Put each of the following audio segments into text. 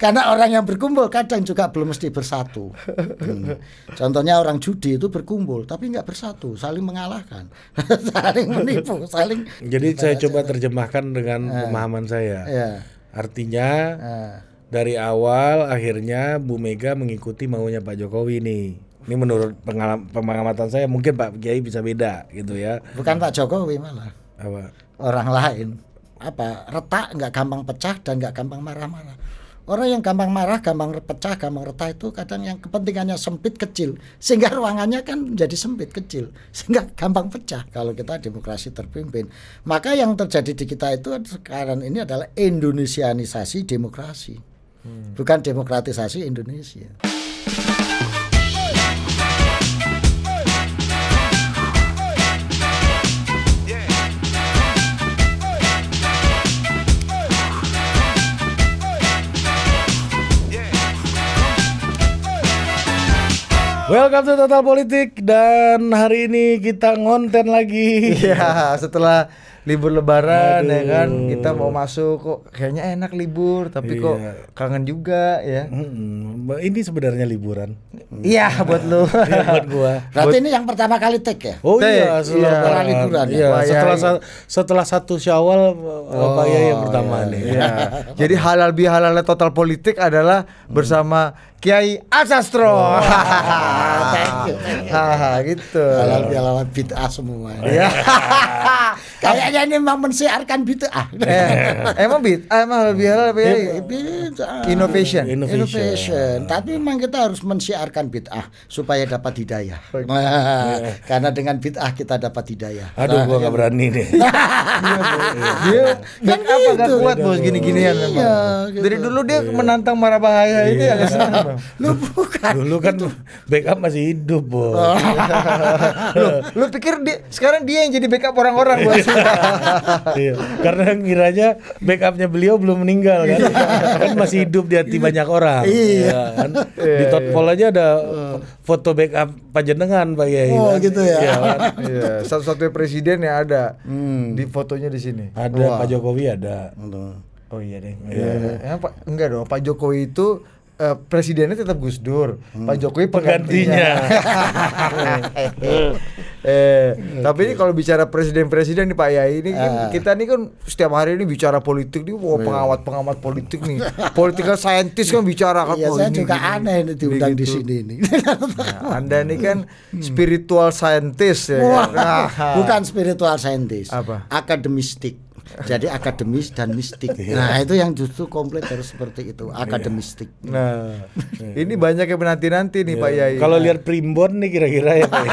Karena orang yang berkumpul kadang juga belum mesti bersatu. Hmm. Contohnya orang judi itu berkumpul tapi nggak bersatu, saling mengalahkan, saling menipu, saling. Jadi saya coba terjemahkan dengan eh. pemahaman saya. Yeah. Artinya eh. dari awal akhirnya Bu Mega mengikuti maunya Pak Jokowi nih. Ini menurut pengamatan saya mungkin Pak Kiai bisa beda gitu ya. Bukan Pak Jokowi malah. Apa? Orang lain apa retak nggak gampang pecah dan nggak gampang marah-marah orang yang gampang marah gampang pecah gampang retak itu kadang yang kepentingannya sempit kecil sehingga ruangannya kan jadi sempit kecil sehingga gampang pecah kalau kita demokrasi terpimpin maka yang terjadi di kita itu sekarang ini adalah Indonesianisasi demokrasi hmm. bukan demokratisasi Indonesia. Welcome to Total Politik dan hari ini kita ngonten lagi. Iya, setelah libur lebaran Aduh. ya kan kita mau masuk kok kayaknya enak libur tapi iya. kok kangen juga ya ini sebenarnya liburan iya buat lu iya, buat gua berarti buat... ini yang pertama kali tek ya oh iya, take. Iya. Ya? Iya, iya setelah iya. liburan iya. Ya. setelah iya. setelah satu syawal oh, apa ya yang pertama oh, iya. nih iya. jadi halal bihalalnya total politik adalah bersama Kiai Asastro. Oh, thank you. Thank you. gitu. Halal bihalal bid'ah semua. Ya. Kayaknya ini memang mensiarkan bid'ah. eh, emang bid'ah eh, emang halal lebih iya, Innovation. Innovation. Tapi memang kita harus mensiarkan bid'ah supaya dapat hidayah. Iya. karena dengan bid'ah kita dapat hidayah. Aduh, nah, gua enggak iya. berani nih. dia kan apa gak gitu. kuat bos gini-ginian memang. Gitu. Dari dulu dia menantang marah bahaya ini ya, agak senang sekarang? Iya. Lu bukan. Dulu kan itu. backup masih hidup, Bos. Oh. lu, lu pikir dia, sekarang dia yang jadi backup orang-orang, Bos. iya. iya. Karena ngiranya backupnya beliau belum meninggal kan. Iya. kan masih hidup di hati banyak orang. Iya. kan? Iya, di Totpol iya. aja ada oh. foto backup panjenengan, Pak Yai. Oh, kan? gitu ya. Kan? Iya. Satu-satunya presiden yang ada hmm. di fotonya di sini. Ada Wah. Pak Jokowi ada. Oh iya deh. Iya. Ya, Pak, enggak dong. Pak Jokowi itu uh, presidennya tetap Gus Dur, hmm. Pak Jokowi penggantinya. eh, eh, tapi ini kalau bicara presiden-presiden nih Pak Yai ini uh. kita nih kan setiap hari ini bicara politik nih wow, pengawat iya. pengamat politik nih. Political scientist kan bicara kan. Iya, saya ini, juga gini, aneh ini diundang gitu. di sini ini. nah, anda ini kan spiritual scientist ya. Kan? Wah, nah. Bukan spiritual scientist. Apa? Akademistik jadi akademis dan mistik. Iya. Nah, itu yang justru komplit harus seperti itu, iya. akademistik. Nah, iya. ini banyak yang menanti-nanti nih Pak Yai. Kalau lihat primbon nih kira-kira ya Pak.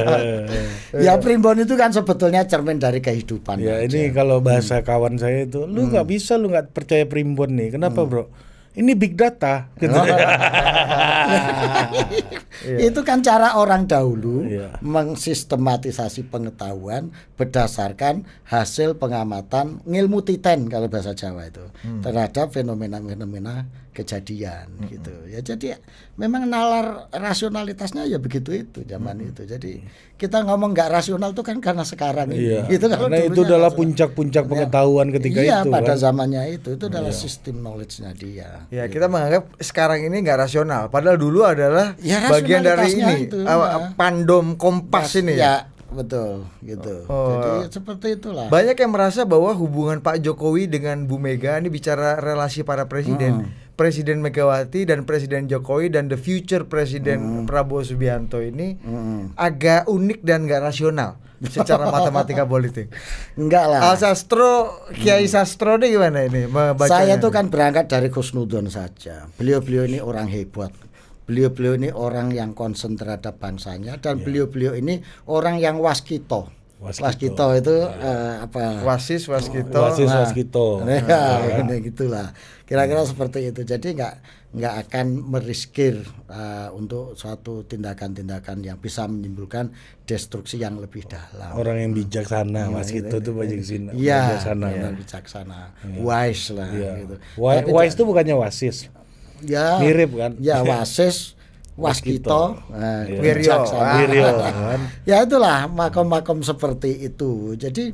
ya primbon itu kan sebetulnya cermin dari kehidupan. Ya, aja. ini kalau bahasa kawan saya itu, lu hmm. nggak hmm. bisa lu nggak percaya primbon nih. Kenapa, hmm. Bro? ini big data gitu. Oh. Itu kan cara orang dahulu yeah. mensistematisasi pengetahuan berdasarkan hasil pengamatan ngilmu titen kalau bahasa Jawa itu hmm. terhadap fenomena-fenomena kejadian hmm. gitu ya jadi memang nalar rasionalitasnya ya begitu itu zaman hmm. itu jadi kita ngomong nggak rasional itu kan karena sekarang iya. ini gitu kalau itu adalah puncak-puncak ya. pengetahuan ya, ketika iya, itu pada kan? zamannya itu itu adalah yeah. sistem knowledge-nya dia ya gitu. kita menganggap sekarang ini nggak rasional padahal dulu adalah ya, bagian dari ini itu, uh, pandom kompas Mas, ini ya Betul, gitu. Oh, oh. Jadi seperti itulah. Banyak yang merasa bahwa hubungan Pak Jokowi dengan Bu Mega ini bicara relasi para presiden, hmm. Presiden Megawati dan Presiden Jokowi dan the future Presiden hmm. Prabowo Subianto ini hmm. agak unik dan gak rasional secara matematika politik. Enggak lah. Al Sastro, Kiai hmm. Sastro ini gimana ini membacanya? Saya tuh kan berangkat dari Kusnudon saja. Beliau-beliau ini orang hebat beliau-beliau ini orang yang konsen terhadap bangsanya dan iya. beliau-beliau yeah. ini orang yang waskito. Waskito, itu yeah. Iya. uh, apa? Wasis waskito. Wasis nah. waskito. Nah, ya, nah, gitulah. Kira-kira yeah. seperti itu. Jadi nggak nggak akan meriskir uh, untuk suatu tindakan-tindakan yang bisa menimbulkan destruksi yang lebih dalam. Orang yang bijaksana, hmm. waskito itu gitu. bijaksana. Iya, kan? bijaksana. Ya, bijaksana. Ya. Wise lah. Ya. Gitu. wise itu bukannya wasis ya mirip kan ya wasis Waskito, nah, Wiryo, ah. kan? ya itulah makom-makom seperti itu. Jadi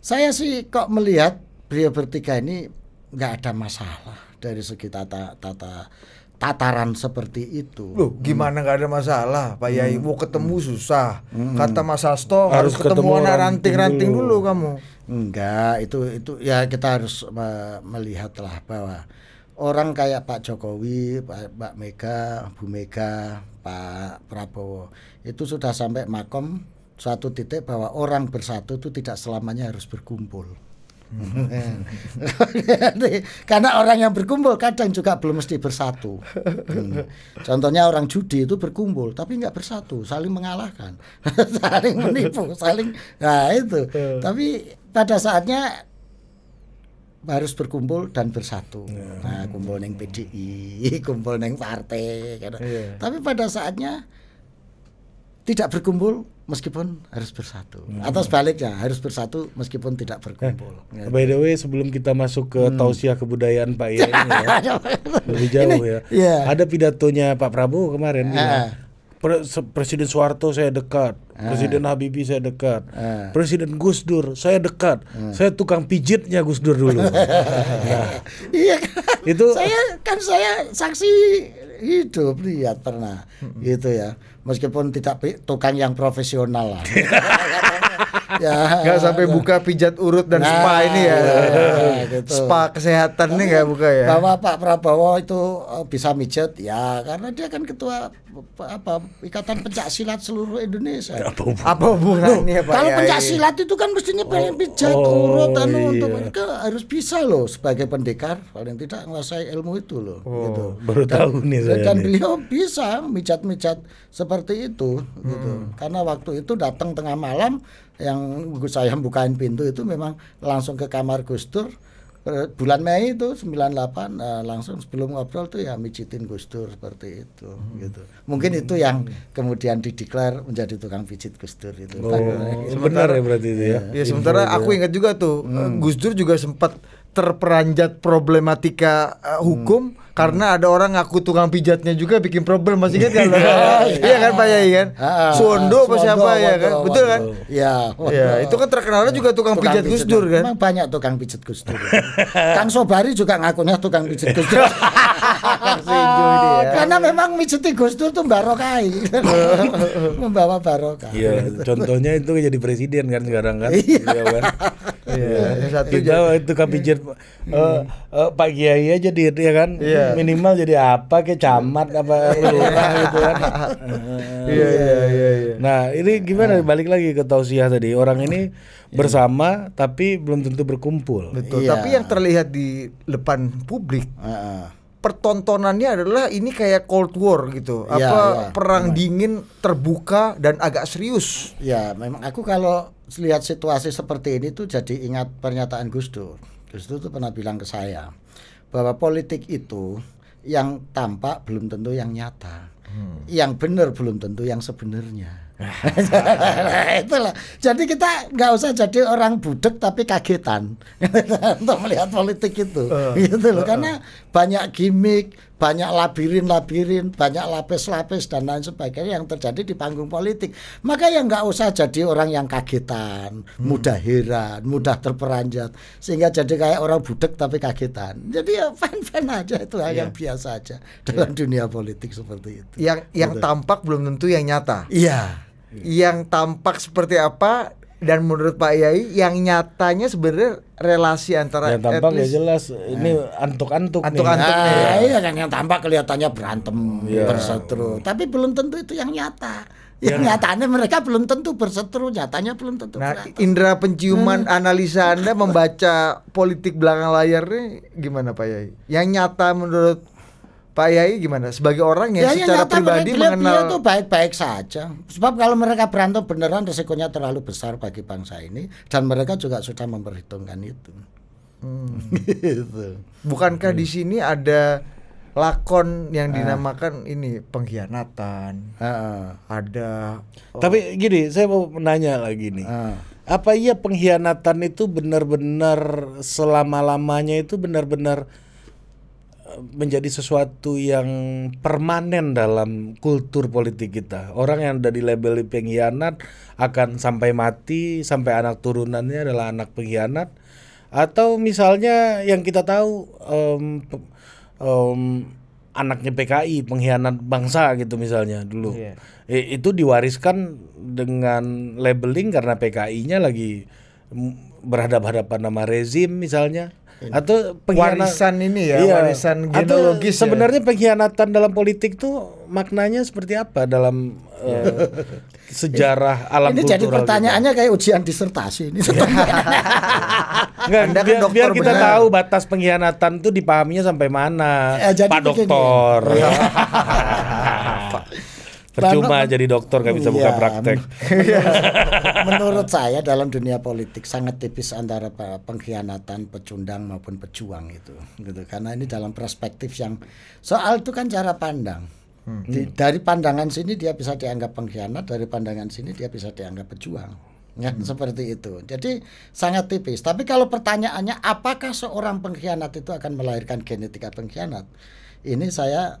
saya sih kok melihat beliau bertiga ini nggak ada masalah dari segi tata tata tataran seperti itu. Loh, gimana nggak hmm. ada masalah, Pak Yai? Hmm. Mau ketemu hmm. susah. Hmm. Kata Mas Hasto harus, harus ketemu anak ranting-ranting dulu. dulu kamu. Enggak, itu itu ya kita harus melihatlah bahwa orang kayak Pak Jokowi, Pak, Pak Mega, Bu Mega, Pak Prabowo itu sudah sampai makom suatu titik bahwa orang bersatu itu tidak selamanya harus berkumpul. Hmm. Karena orang yang berkumpul kadang juga belum mesti bersatu. Hmm. Contohnya orang judi itu berkumpul tapi nggak bersatu, saling mengalahkan, saling menipu, saling nah itu. Hmm. tapi pada saatnya harus berkumpul dan bersatu. Yeah. Nah, kumpul neng PDI, kumpul neng partai. Yeah. Gitu. Iya. Tapi pada saatnya tidak berkumpul meskipun harus bersatu. Hmm. Atau sebaliknya harus bersatu meskipun tidak berkumpul. Yeah. Yeah. By the way, sebelum kita masuk ke hmm. tausiah kebudayaan Pak Ian ya, lebih jauh Ini, ya. Yeah. Ada pidatonya Pak Prabowo kemarin. Yeah. Ah. Ya Presiden Soeharto saya dekat, ah. Presiden Habibie saya dekat, eh. Presiden Gus Dur saya dekat. Ah. Saya tukang pijitnya Gus Dur dulu. Nah. Iya. kan? Itu saya kan saya saksi hidup lihat pernah hmm. gitu ya. Meskipun tidak tukang yang profesional lah. ya. Gak sampai ya. buka pijat urut dan nah, spa ini ya. ya, ya gitu. Spa kesehatan Tapi, nih gak buka ya. Bahwa Pak Prabowo itu eh, bisa mijat ya karena dia kan ketua apa Ikatan Pencak Silat seluruh Indonesia. apa, hubungan. apa hubungannya Pak? Kalau pencak silat itu kan mestinya pengen oh. pijat anu, oh, urut oh, iya. untuk mereka harus bisa loh sebagai pendekar paling tidak menguasai ilmu itu loh. Oh, gitu. Baru dan, tahu nih saya. Dan nih. beliau bisa mijat-mijat seperti itu gitu. hmm. gitu. Karena waktu itu datang tengah malam yang gus saya bukain pintu itu memang langsung ke kamar Gus Dur eh, bulan Mei itu 98 uh, eh, langsung sebelum ngobrol tuh ya micitin Gus Dur seperti itu hmm. gitu. Mungkin hmm. itu yang hmm. kemudian dideklar menjadi tukang pijit Gus Dur itu. Oh, ya, ya berarti itu ya. Iya. Iya, ya, ya sementara ya. aku ingat juga tuh eh, hmm. Gus Dur juga sempat terperanjat problematika uh, hukum hmm karena ada orang ngaku tukang pijatnya juga bikin problem masih ingat kan? Iya. iya kan Pak Yai kan? Ah, ah. Suwondo apa siapa ya kan? Betul kan? Iya. Ya, itu kan terkenalnya juga tukang pijat Gus Dur kan? Memang banyak tukang pijat Gus Dur. Kang Sobari juga ngakunya tukang pijat Gus Dur. Ya. Karena memang mijeti Gus Dur tuh barokai. Membawa barokah. Iya, contohnya itu jadi presiden kan sekarang kan? Iya kan? Iya, satu itu tukang pijat iya. eh, eh, Pak Kiai aja dia kan? Iya. Iya. minimal jadi apa kayak camat apa lurah gitu kan iya, iya iya iya nah ini gimana ah. balik lagi ke tausiah tadi orang ini iya. bersama tapi belum tentu berkumpul betul tapi yang terlihat di depan publik pertontonannya adalah ini kayak Cold War gitu, ya, apa ya, perang memang. dingin terbuka dan agak serius. Ya, memang aku kalau lihat situasi seperti ini tuh jadi ingat pernyataan Gus Dur. Gus Dur tuh pernah bilang ke saya, bahwa politik itu yang tampak belum tentu yang nyata. Hmm. Yang benar belum tentu yang sebenarnya. Itulah. Jadi kita nggak usah jadi orang budek tapi kagetan untuk melihat politik itu. Uh, gitu loh. Uh, uh. Karena eh. banyak gimmick, banyak labirin-labirin, banyak lapis-lapis dan lain sebagainya yang terjadi di panggung politik. Maka yang nggak usah jadi orang yang kagetan, hmm. mudah heran, mudah terperanjat, sehingga jadi kayak orang budek tapi kagetan. Jadi ya fan-fan aja itu yeah. yang biasa aja iya. dalam yeah. dunia politik seperti itu. Yang yang Betul. tampak belum tentu yang nyata. Iya. Yeah. Yang tampak seperti apa dan menurut Pak Yai yang nyatanya sebenarnya relasi antara yang tampak least, ya jelas ini antuk-antuk eh. antuk-antuk nih. Ya. iya kan yang tampak kelihatannya berantem yeah. berseteru tapi belum tentu itu yang nyata iya. yang yeah. nyatanya mereka belum tentu berseteru nyatanya belum tentu nah berantem. indera penciuman hmm. analisa Anda membaca politik belakang layar nih gimana Pak Yai yang nyata menurut Pak Yai gimana? Sebagai orang yang ya, secara ya, pribadi beliau, mengenal beliau tuh baik-baik saja. Sebab kalau mereka berantem beneran resikonya terlalu besar bagi bangsa ini dan mereka juga sudah memperhitungkan itu. Hmm. gitu. Bukankah hmm. di iya. sini ada lakon yang ah. dinamakan ah. ini pengkhianatan? Ah. Ada. Oh. Tapi gini, saya mau nanya lagi nih. Ah. Apa iya pengkhianatan itu benar-benar selama-lamanya itu benar-benar menjadi sesuatu yang permanen dalam kultur politik kita. Orang yang dari label pengkhianat akan sampai mati, sampai anak turunannya adalah anak pengkhianat. Atau misalnya yang kita tahu um, um, anaknya PKI pengkhianat bangsa gitu misalnya dulu. Yeah. E, itu diwariskan dengan labeling karena PKI-nya lagi berhadapan-hadapan nama rezim misalnya atau pengkhianat, warisan ini ya iya. warisan genealogis atau ya. sebenarnya ya. pengkhianatan dalam politik tuh maknanya seperti apa dalam uh, sejarah alam ini jadi pertanyaannya kita. kayak ujian disertasi ini iya. Nggak, Anda biar, kan biar kita benar. tahu batas pengkhianatan tuh dipahaminya sampai mana ya, Pak begini. Dokter iya. Percuma Bano, kan- jadi dokter nggak bisa iya, buka praktek. Iya. Menurut, saya dalam dunia politik sangat tipis antara pengkhianatan, pecundang maupun pejuang itu, gitu. Karena ini dalam perspektif yang soal itu kan cara pandang. Hmm. Di, dari pandangan sini dia bisa dianggap pengkhianat, dari pandangan sini dia bisa dianggap pejuang ya hmm. seperti itu. Jadi sangat tipis. Tapi kalau pertanyaannya apakah seorang pengkhianat itu akan melahirkan genetika pengkhianat? Ini saya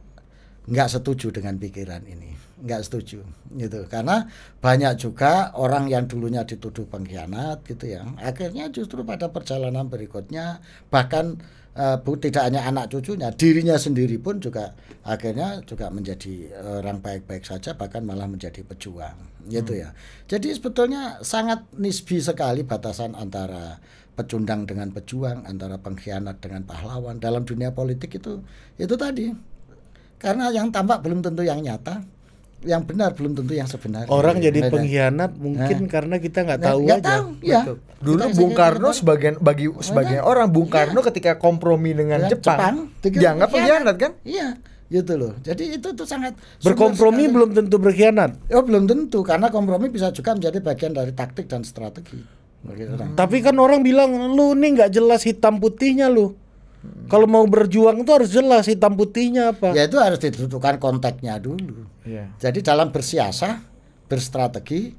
nggak setuju dengan pikiran ini nggak setuju gitu karena banyak juga orang yang dulunya dituduh pengkhianat gitu ya akhirnya justru pada perjalanan berikutnya bahkan uh, bu, tidak hanya anak cucunya dirinya sendiri pun juga akhirnya juga menjadi orang baik-baik saja bahkan malah menjadi pejuang gitu hmm. ya jadi sebetulnya sangat nisbi sekali batasan antara pecundang dengan pejuang antara pengkhianat dengan pahlawan dalam dunia politik itu itu tadi karena yang tampak belum tentu yang nyata yang benar belum tentu yang sebenarnya. Orang iya, jadi benar. Iya. pengkhianat eh. mungkin nah. karena kita nggak nah, tahu gak aja. Tahu, ya. Dulu kita Bung Karno sebagian bagi iya. sebagian orang Bung Karno ya. ketika kompromi dengan, ya, Jepang, Jepang dianggap pengkhianat kan? Iya gitu loh. Jadi itu tuh sangat berkompromi sekali. belum tentu berkhianat. Oh belum tentu karena kompromi bisa juga menjadi bagian dari taktik dan strategi. Hmm. Tapi kan orang bilang lu nih nggak jelas hitam putihnya lu. Kalau mau berjuang itu harus jelas hitam putihnya apa. Ya itu harus ditentukan konteksnya dulu. Yeah. Jadi dalam bersiasah, berstrategi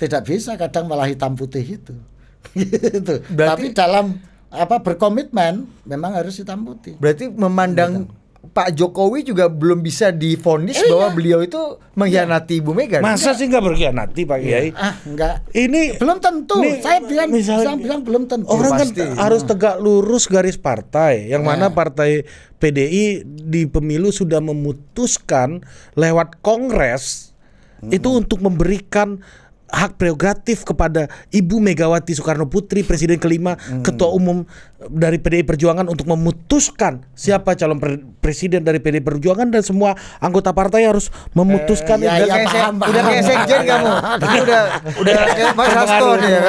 tidak bisa kadang malah hitam putih itu. gitu. Berarti, Tapi dalam apa berkomitmen memang harus hitam putih. Berarti memandang hitam gitu. Pak Jokowi juga belum bisa difonis eh, bahwa iya. beliau itu mengkhianati iya. Ibu Mega. Masa enggak? sih nggak berkhianati Pak Kiai? Iya. Ah, enggak. Ini belum tentu. Ini, saya bilang misalnya, saya bilang belum tentu. Orang kan pasti. harus tegak lurus garis partai. Yang mana iya. partai PDI di pemilu sudah memutuskan lewat kongres hmm. itu untuk memberikan hak prerogatif kepada Ibu Megawati Soekarno Putri presiden kelima hmm. ketua umum dari PDI Perjuangan untuk memutuskan siapa calon pre presiden dari PDI Perjuangan dan semua anggota partai harus memutuskan eh, ya, ya, ya, udah kayak sekjen kamu udah udah Mas Hasto ya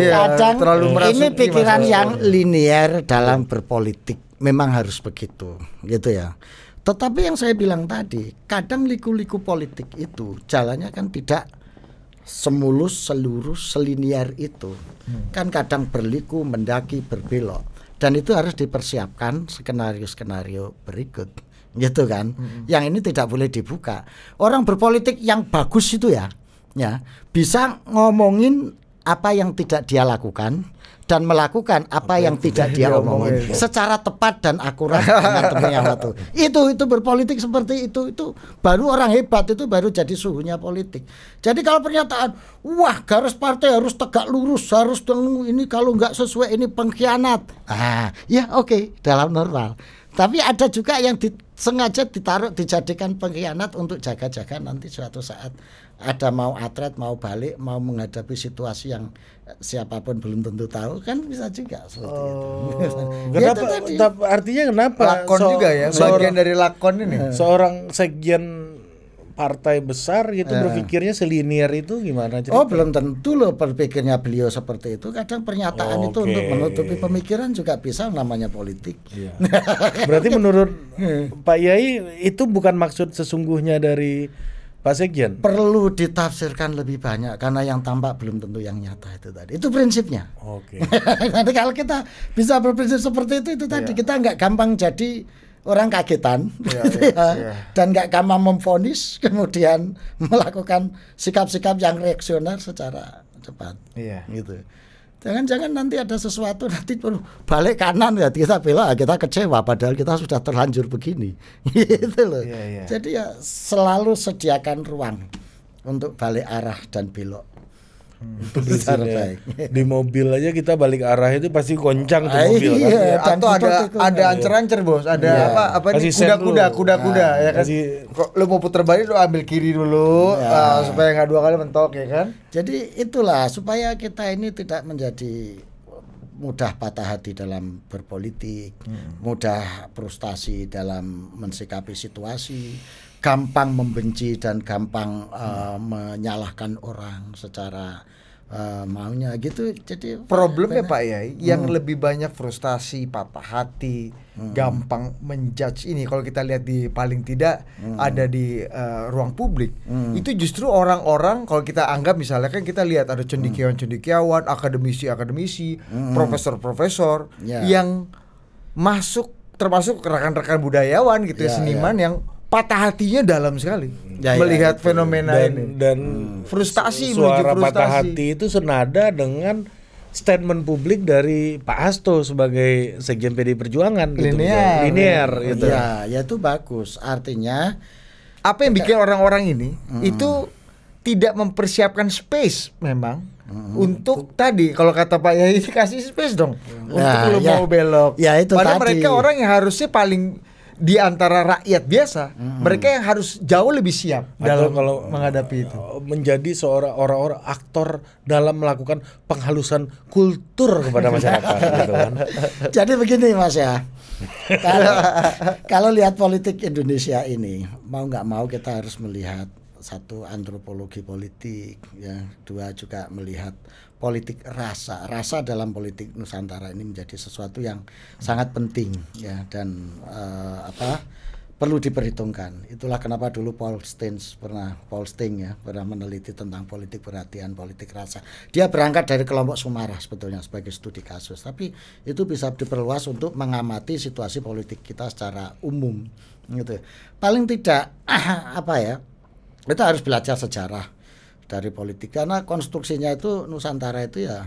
iya, terlalu ini pikiran yang linier dalam berpolitik memang harus begitu gitu ya tetapi yang saya bilang tadi kadang liku-liku politik itu jalannya kan tidak semulus seluruh selinier itu hmm. kan kadang berliku mendaki berbelok dan itu harus dipersiapkan skenario-skenario berikut gitu kan hmm. yang ini tidak boleh dibuka orang berpolitik yang bagus itu ya ya bisa ngomongin apa yang tidak dia lakukan dan melakukan apa okay. yang tidak dia omongin secara tepat dan akurat dengan yang itu itu berpolitik seperti itu itu baru orang hebat itu baru jadi suhunya politik jadi kalau pernyataan wah garis partai harus tegak lurus harus dong ini kalau nggak sesuai ini pengkhianat ah ya oke okay, dalam normal tapi ada juga yang sengaja ditaruh dijadikan pengkhianat untuk jaga-jaga nanti suatu saat ada mau atlet mau balik mau menghadapi situasi yang siapapun belum tentu tahu kan bisa juga seperti oh. Ya, itu. kenapa? ya, itu tapi, Artinya kenapa? Lakon so, juga ya. Seorang, bagian dari lakon ini. Eh. Seorang sekjen partai besar itu uh. berpikirnya selinier itu gimana cerita? Oh belum tentu loh berpikirnya beliau seperti itu kadang pernyataan oh, itu untuk menutupi pemikiran juga bisa namanya politik. Iya. Berarti kan menurut hmm. Pak Yai itu bukan maksud sesungguhnya dari Pak Sekjen perlu ditafsirkan lebih banyak karena yang tampak belum tentu yang nyata itu tadi itu prinsipnya. Oke. Okay. Nanti kalau kita bisa berprinsip seperti itu itu tadi yeah. kita nggak gampang jadi orang kagetan yeah, gitu yeah, yeah. dan nggak gampang memfonis kemudian melakukan sikap-sikap yang reaksioner secara cepat. Iya. Yeah. Gitu. Jangan-jangan nanti ada sesuatu nanti perlu balik kanan ya kita bela ah, kita kecewa padahal kita sudah terlanjur begini gitu loh. Yeah, yeah. Jadi ya selalu sediakan ruang untuk balik arah dan belok hmm. besar ya. di mobil aja kita balik arah itu pasti goncang tuh ah, mobil kan? iya, kan atau ada ada ancer-ancer bos ada iya. apa apa ini kuda-kuda kuda-kuda nah, ya kan kasih... lu mau puter balik lu ambil kiri dulu ya. uh, supaya nggak dua kali mentok ya kan jadi itulah supaya kita ini tidak menjadi mudah patah hati dalam berpolitik, hmm. mudah frustasi dalam mensikapi situasi, gampang membenci dan gampang uh, menyalahkan orang secara uh, maunya gitu. Jadi problemnya Pak ya, yang hmm. lebih banyak frustasi, patah hati, hmm. gampang menjudge ini. Kalau kita lihat di paling tidak hmm. ada di uh, ruang publik, hmm. itu justru orang-orang kalau kita anggap misalnya kan kita lihat ada cendikiawan-cendikiawan, hmm. akademisi-akademisi, hmm. profesor-profesor yeah. yang masuk termasuk rekan-rekan budayawan gitu yeah, ya seniman yeah. yang patah hatinya dalam sekali ya, ya melihat ya, fenomena dan, ini dan hmm. frustasi suara frustasi. patah hati itu senada dengan statement publik dari Pak Hasto sebagai sekjen PD Perjuangan gitu linear, linear gitu. Ya, ya itu bagus. Artinya apa yang bikin orang-orang ini hmm. itu tidak mempersiapkan space memang hmm. untuk tadi kalau kata Pak Yai kasih space dong ya, untuk lu ya. mau belok. Ya itu Padahal tadi. mereka orang yang harusnya paling di antara rakyat biasa, hmm. mereka yang harus jauh lebih siap Atau dalam kalau menghadapi itu. Uh, menjadi seorang orang-orang aktor dalam melakukan penghalusan kultur kepada masyarakat gitu kan. Jadi begini Mas ya. Kalau kalau lihat politik Indonesia ini, mau nggak mau kita harus melihat satu antropologi politik, ya, dua juga melihat politik rasa. Rasa dalam politik Nusantara ini menjadi sesuatu yang sangat penting ya dan uh, apa perlu diperhitungkan. Itulah kenapa dulu Paul Stens pernah Paul Sting ya pernah meneliti tentang politik perhatian, politik rasa. Dia berangkat dari kelompok Sumara sebetulnya sebagai studi kasus, tapi itu bisa diperluas untuk mengamati situasi politik kita secara umum gitu. Paling tidak apa ya? Kita harus belajar sejarah dari politik karena konstruksinya itu Nusantara itu ya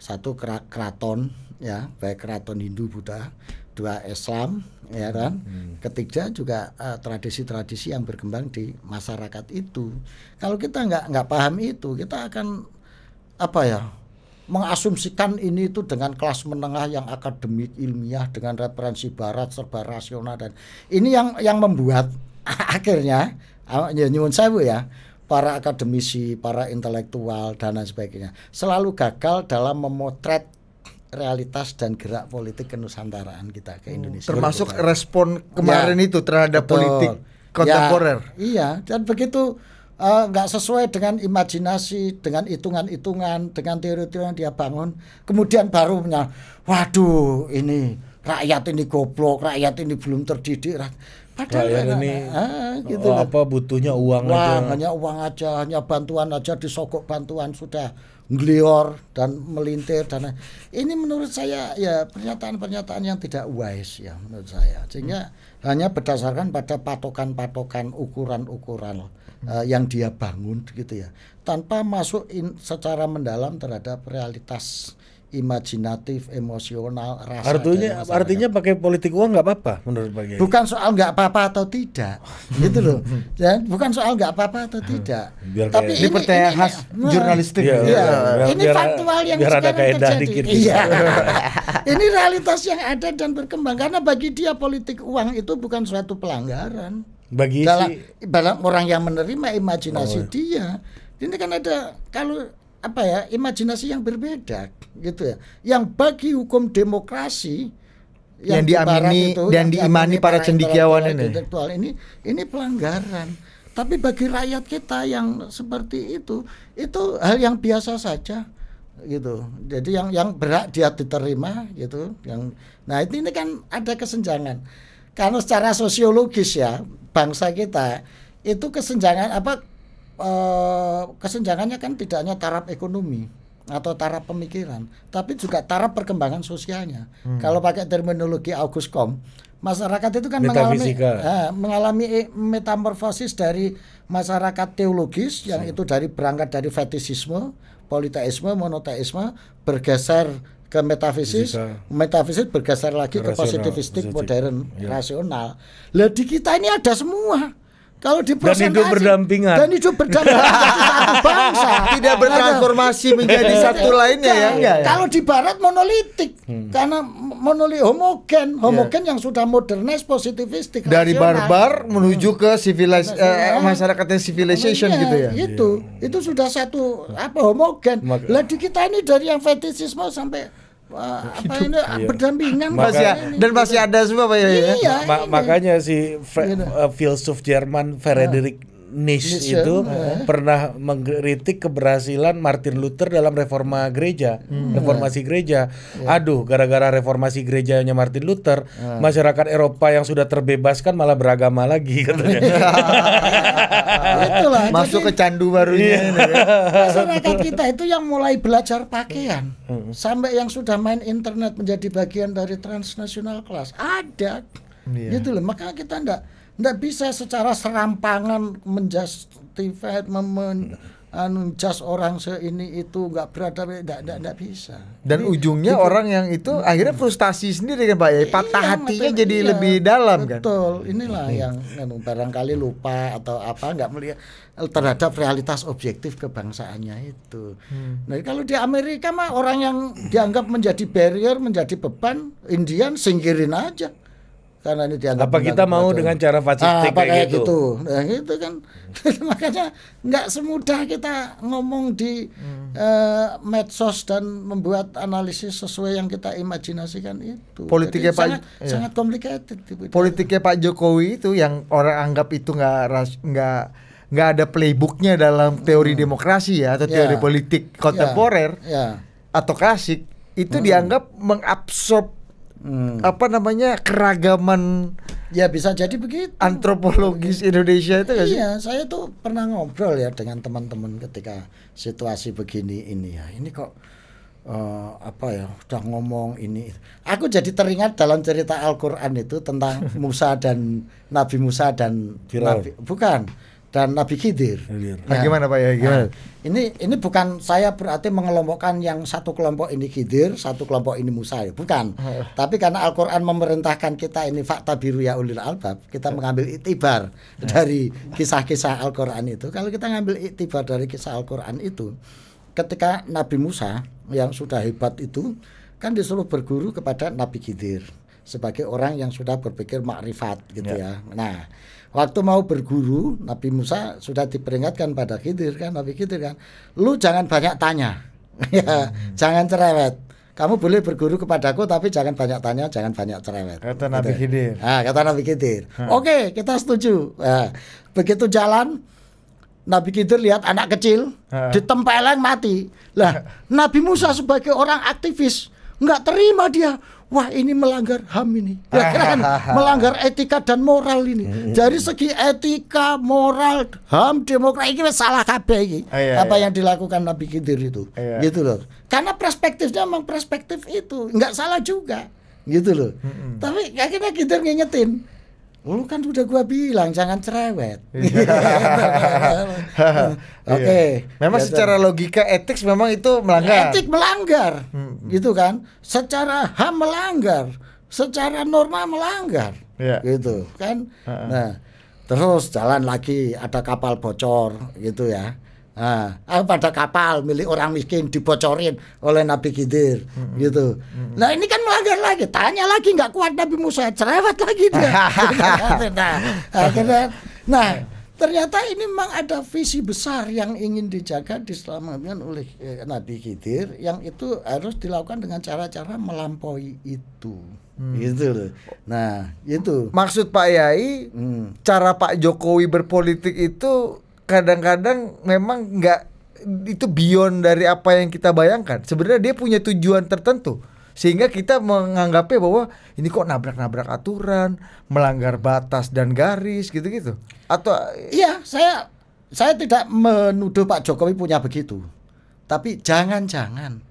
satu keraton ya baik keraton Hindu Buddha dua Islam ya kan hmm. ketiga juga eh, tradisi-tradisi uh, yang berkembang di masyarakat itu kalau kita nggak nggak paham itu kita akan apa ya mengasumsikan ini itu dengan kelas menengah yang akademik ilmiah dengan referensi barat serba rasional dan ini yang yang membuat akhirnya ah, ya, nyuwun bu ya para akademisi, para intelektual dan lain sebagainya selalu gagal dalam memotret realitas dan gerak politik kenusantaraan kita ke oh, Indonesia. Termasuk gitu, respon ya, kemarin ya, itu terhadap betul. politik ya, kontemporer. Ya, iya, dan begitu eh, nggak uh, sesuai dengan imajinasi, dengan hitungan-hitungan, dengan teori-teori yang dia bangun. Kemudian baru punya, waduh ini rakyat ini goblok, rakyat ini belum terdidik. Padahal nah, ini ah, oh, gitu oh, apa butuhnya uang, uang aja. hanya uang aja, hanya bantuan aja disogok bantuan sudah ngelior dan melintir dan ini menurut saya ya pernyataan-pernyataan yang tidak wise ya menurut saya sehingga hmm. hanya berdasarkan pada patokan-patokan ukuran-ukuran hmm. uh, yang dia bangun gitu ya tanpa masuk in, secara mendalam terhadap realitas imajinatif, emosional, rasa. Artinya artinya pakai politik uang nggak apa-apa menurut Pak Bukan soal nggak apa-apa atau tidak, gitu loh. Dan ya, bukan soal nggak apa-apa atau tidak. Biar Tapi ini, dipercaya ini, khas ya. nah, jurnalistik. Iya iya. iya, iya. ini biar, faktual yang biar sekarang ada terjadi. Dikit, iya. Gitu. ini realitas yang ada dan berkembang karena bagi dia politik uang itu bukan suatu pelanggaran. Bagi dalam, si... dalam orang yang menerima imajinasi oh. Iya. dia. Ini kan ada kalau apa ya imajinasi yang berbeda gitu ya yang bagi hukum demokrasi yang, yang diamini itu, dan yang diimani para, para cendikiawan ini ini ini pelanggaran tapi bagi rakyat kita yang seperti itu itu hal yang biasa saja gitu jadi yang yang berat dia diterima gitu yang nah ini ini kan ada kesenjangan karena secara sosiologis ya bangsa kita itu kesenjangan apa Eh, kesenjangannya kan tidak hanya taraf ekonomi atau taraf pemikiran, tapi juga taraf perkembangan sosialnya. Hmm. Kalau pakai terminologi August Kom, masyarakat itu kan mengalami eh, mengalami metamorfosis dari masyarakat teologis yang iya. itu dari berangkat dari fetisisme, politeisme, monoteisme bergeser ke metafisis, Fisika. metafisis bergeser lagi rasional, ke positivistik modern, ya. rasional. Lah di kita ini ada semua kalau di dan hidup berdampingan. Dan hidup berdampingan satu bangsa. Tidak bertransformasi menjadi iya. satu lainnya ya. ya, Kalau di barat monolitik hmm. karena monolit homogen, homogen yeah. yang sudah modernis positivistik. Dari rasional. barbar menuju ke civilis eh, uh, eh, masyarakat yang civilization ya, gitu ya. Itu yeah. itu sudah satu apa homogen. Lah di kita ini dari yang fetisisme sampai Wah, apa ini iya. berdampingan masih masih ya? dan masih ada semua pak ya, ya? iya, Ma makanya si Fre iya. uh, filsuf Jerman Frederick Nish Mission, itu eh. pernah mengkritik keberhasilan Martin Luther dalam reforma gereja, hmm. reformasi gereja. Yeah. Ya. Aduh, gara-gara reformasi gerejanya Martin Luther, yeah. masyarakat Eropa yang sudah terbebaskan malah beragama lagi katanya. Itulah masuk jadi, ke candu barunya. Yeah. masyarakat kita itu yang mulai belajar pakaian hmm. sampai yang sudah main internet menjadi bagian dari transnasional kelas. Ada. Yeah. Gitu loh. Maka kita enggak nggak bisa secara serampangan menjustify memen anu jas orang seini itu nggak berada enggak enggak bisa dan jadi, ujungnya itu, orang yang itu akhirnya frustasi sendiri kan pak ya iya, patah iya, hatinya jadi iya, lebih dalam betul. kan betul inilah yang memang barangkali lupa atau apa nggak melihat terhadap realitas objektif kebangsaannya itu hmm. nah kalau di Amerika mah orang yang dianggap menjadi barrier menjadi beban Indian singkirin aja karena ini dianggap apa kita mau dengan cara fasistik ah, kayak, gitu, gitu. Nah, itu kan makanya nggak semudah kita ngomong di hmm. uh, medsos dan membuat analisis sesuai yang kita imajinasikan itu politiknya Pak sangat, iya. sangat complicated politiknya Pak Jokowi itu yang orang anggap itu nggak nggak nggak ada playbooknya dalam teori hmm. demokrasi ya atau yeah. teori politik ya. kontemporer yeah. Yeah. atau klasik itu hmm. dianggap mengabsorb hmm. apa namanya keragaman ya bisa jadi begitu antropologis Indonesia itu iya sih? saya tuh pernah ngobrol ya dengan teman-teman ketika situasi begini ini ya ini kok uh, apa ya udah ngomong ini aku jadi teringat dalam cerita Al-Qur'an itu tentang Musa dan Nabi Musa dan Firaun. bukan dan Nabi Khidir. Nah, nah, gimana Pak ya? Nah. Gimana? Nah, ini ini bukan saya berarti mengelompokkan yang satu kelompok ini Khidir, satu kelompok ini Musa, ya. bukan. Tapi karena Al-Qur'an memerintahkan kita ini fakta biru ya ulil albab, kita mengambil itibar dari kisah-kisah Al-Qur'an itu. Kalau kita ngambil itibar dari kisah Al-Qur'an itu, ketika Nabi Musa yang sudah hebat itu kan disuruh berguru kepada Nabi Khidir sebagai orang yang sudah berpikir makrifat gitu ya. ya. Nah, Waktu mau berguru, Nabi Musa sudah diperingatkan pada Khidir kan, Nabi Khidir kan, lu jangan banyak tanya, ya, hmm. jangan cerewet. Kamu boleh berguru kepadaku tapi jangan banyak tanya, jangan banyak cerewet. Kata gitu Nabi ya. Khidir. Nah, kata Nabi Khidir. Hmm. Oke, okay, kita setuju. Nah, begitu jalan, Nabi Khidir lihat anak kecil hmm. ditempeleng mati. Lah, Nabi Musa sebagai orang aktivis nggak terima dia wah ini melanggar HAM ini. Ya kan? melanggar etika dan moral ini. Dari segi etika, moral, HAM, demokrasi ini salah kabeh ah, iya, Apa iya. yang dilakukan Nabi Khidir itu. Ah, iya. Gitu loh. Karena perspektifnya memang perspektif itu, nggak salah juga. Gitu loh. Tapi akhirnya Khidir ngingetin Lu oh, kan udah gua bilang jangan cerewet. Iya. Iya, kan? Oke. Iya. Memang secara logika etik memang itu melanggar. Etik melanggar. Hmm. Gitu kan? Secara HAM melanggar, secara norma melanggar. Yeah. Gitu kan? Uh -uh. Nah, terus jalan lagi ada kapal bocor gitu ya Nah, pada kapal milik orang miskin dibocorin oleh Nabi Khidir hmm gitu. hmm Nah ini kan melanggar lagi. Tanya lagi nggak kuat Nabi Musa cerewet lagi dia. nah, akhirnya, nah ternyata ini memang ada visi besar yang ingin dijaga diselamatkan oleh eh, Nabi Khidir yang itu harus dilakukan dengan cara-cara melampaui itu. Hmm. Gitu loh. Nah, itu. Maksud Pak Yai, hmm. cara Pak Jokowi berpolitik itu kadang-kadang memang nggak itu beyond dari apa yang kita bayangkan. Sebenarnya dia punya tujuan tertentu sehingga kita menganggapnya bahwa ini kok nabrak-nabrak aturan, melanggar batas dan garis gitu-gitu. Atau iya, saya saya tidak menuduh Pak Jokowi punya begitu. Tapi jangan-jangan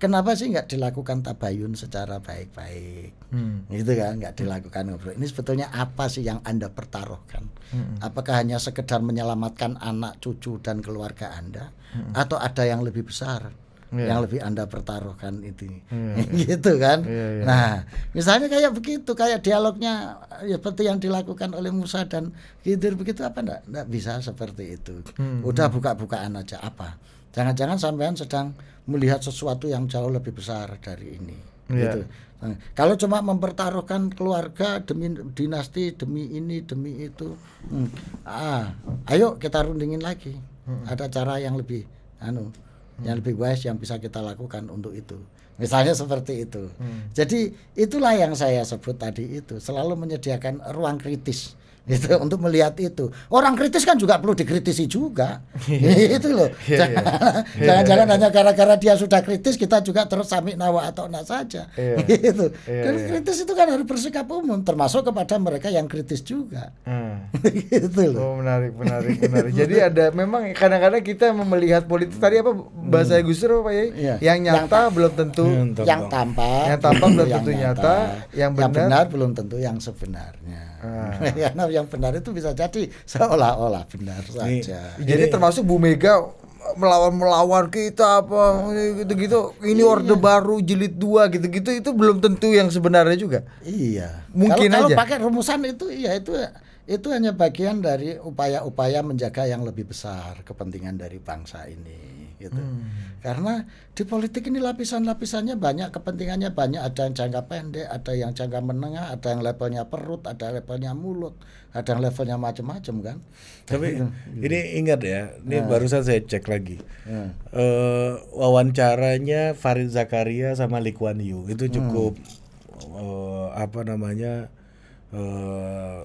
kenapa sih nggak dilakukan tabayun secara baik-baik hmm. gitu kan nggak dilakukan ngobrol ini sebetulnya apa sih yang anda pertaruhkan hmm. apakah hanya sekedar menyelamatkan anak cucu dan keluarga anda hmm. atau ada yang lebih besar yeah. yang lebih anda pertaruhkan itu yeah, yeah. gitu kan yeah, yeah. nah misalnya kayak begitu kayak dialognya ya seperti yang dilakukan oleh Musa dan Khidir begitu apa enggak enggak bisa seperti itu hmm. udah hmm. buka-bukaan aja apa Jangan-jangan sampean sedang melihat sesuatu yang jauh lebih besar dari ini. Yeah. Gitu. Nah, kalau cuma mempertaruhkan keluarga demi dinasti demi ini demi itu, hmm. ah, ayo kita rundingin lagi. Hmm. Ada cara yang lebih, anu, hmm. yang lebih wise yang bisa kita lakukan untuk itu. Misalnya seperti itu. Hmm. Jadi itulah yang saya sebut tadi itu selalu menyediakan ruang kritis gitu untuk melihat itu orang kritis kan juga perlu dikritisi juga iya. itu loh iya, iya. jangan-jangan hanya gara-gara dia sudah kritis kita juga terus sami nawa atau nak saja gitu dan kritis itu kan harus bersikap umum termasuk kepada mereka yang kritis juga hmm. gitu loh oh, menarik menarik menarik jadi ada memang kadang-kadang kita melihat politik tadi apa bahasa hmm. Gus apa ya yang nyata belum tentu hmm, yang tampak yang tampak belum tentu nyata yang benar, belum tentu yang sebenarnya ah. ya, nah, sikap yang benar itu bisa jadi seolah-olah benar saja. Ini, jadi termasuk Bu Mega melawan melawan kita apa gitu gitu ini iya. orde baru jilid dua gitu gitu itu belum tentu yang sebenarnya juga iya mungkin kalau, aja kalau pakai rumusan itu iya itu itu hanya bagian dari upaya-upaya menjaga yang lebih besar kepentingan dari bangsa ini gitu. Hmm. Karena di politik ini lapisan-lapisannya banyak, kepentingannya banyak, ada yang jangka pendek, ada yang jangka menengah, ada yang levelnya perut, ada yang levelnya mulut, ada yang levelnya macam-macam kan. Tapi gitu. ini ingat ya, ini nah. barusan saya cek lagi. Nah. Uh, wawancaranya Farid Zakaria sama Lee Kuan Yew itu hmm. cukup hmm. uh, apa namanya? Eh,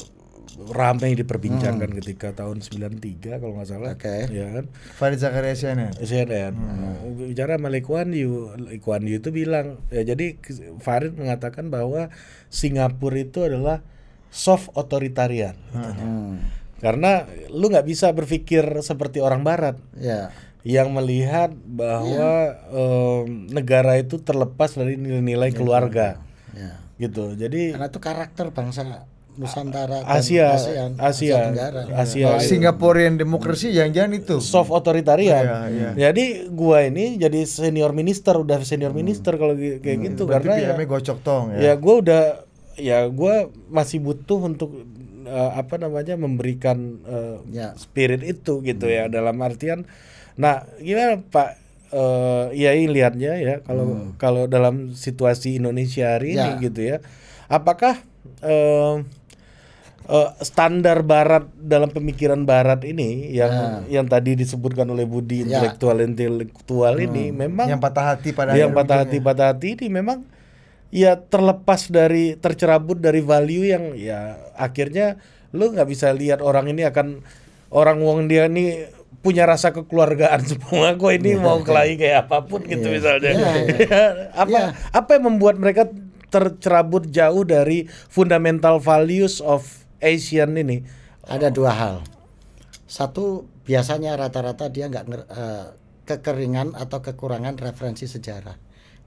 ramai diperbincangkan hmm. ketika tahun 93 kalau nggak salah. Okay. Ya kan? Farid Zakaria CNN. CNN. Hmm. Nah, bicara sama Lee Yu Yew, Yu itu bilang ya jadi Farid mengatakan bahwa Singapura itu adalah soft authoritarian, hmm, hmm. Karena lu nggak bisa berpikir seperti orang barat. Ya. Yeah yang melihat bahwa yeah. Ya. um, negara itu terlepas dari nilai-nilai yeah, keluarga. Yeah. Ya. Gitu. Jadi karena itu karakter bangsa Nusantara Asia Asia, Asia Asia, Tenggara. Asia Singapura Singaporean demokrasi jangan-jangan itu soft otoritarian yeah, ya. Iya. jadi gua ini jadi senior minister udah senior hmm. minister hmm. kalau kayak hmm. gitu Berarti karena PM ya, gocok tong ya ya gua udah ya gua masih butuh untuk uh, apa namanya memberikan uh, eh, yeah. spirit itu gitu ya, hmm. ya dalam artian nah gimana Pak uh, eh, Yai iya, lihatnya ya kalau hmm. kalau dalam situasi Indonesia hari ini ya. gitu ya apakah uh, uh, standar barat dalam pemikiran barat ini yang nah. yang tadi disebutkan oleh Budi ya. intelektual intelektual hmm. ini memang yang patah hati pada yang patah hati ya. patah hati ini memang ya terlepas dari tercerabut dari value yang ya akhirnya lu nggak bisa lihat orang ini akan orang uang dia ini punya rasa kekeluargaan semua kok ini ya, mau kelahi kayak apapun gitu ya. misalnya ya, ya. apa ya. apa yang membuat mereka tercerabut jauh dari fundamental values of Asian ini ada dua hal. Satu biasanya rata-rata dia nggak uh, kekeringan atau kekurangan referensi sejarah.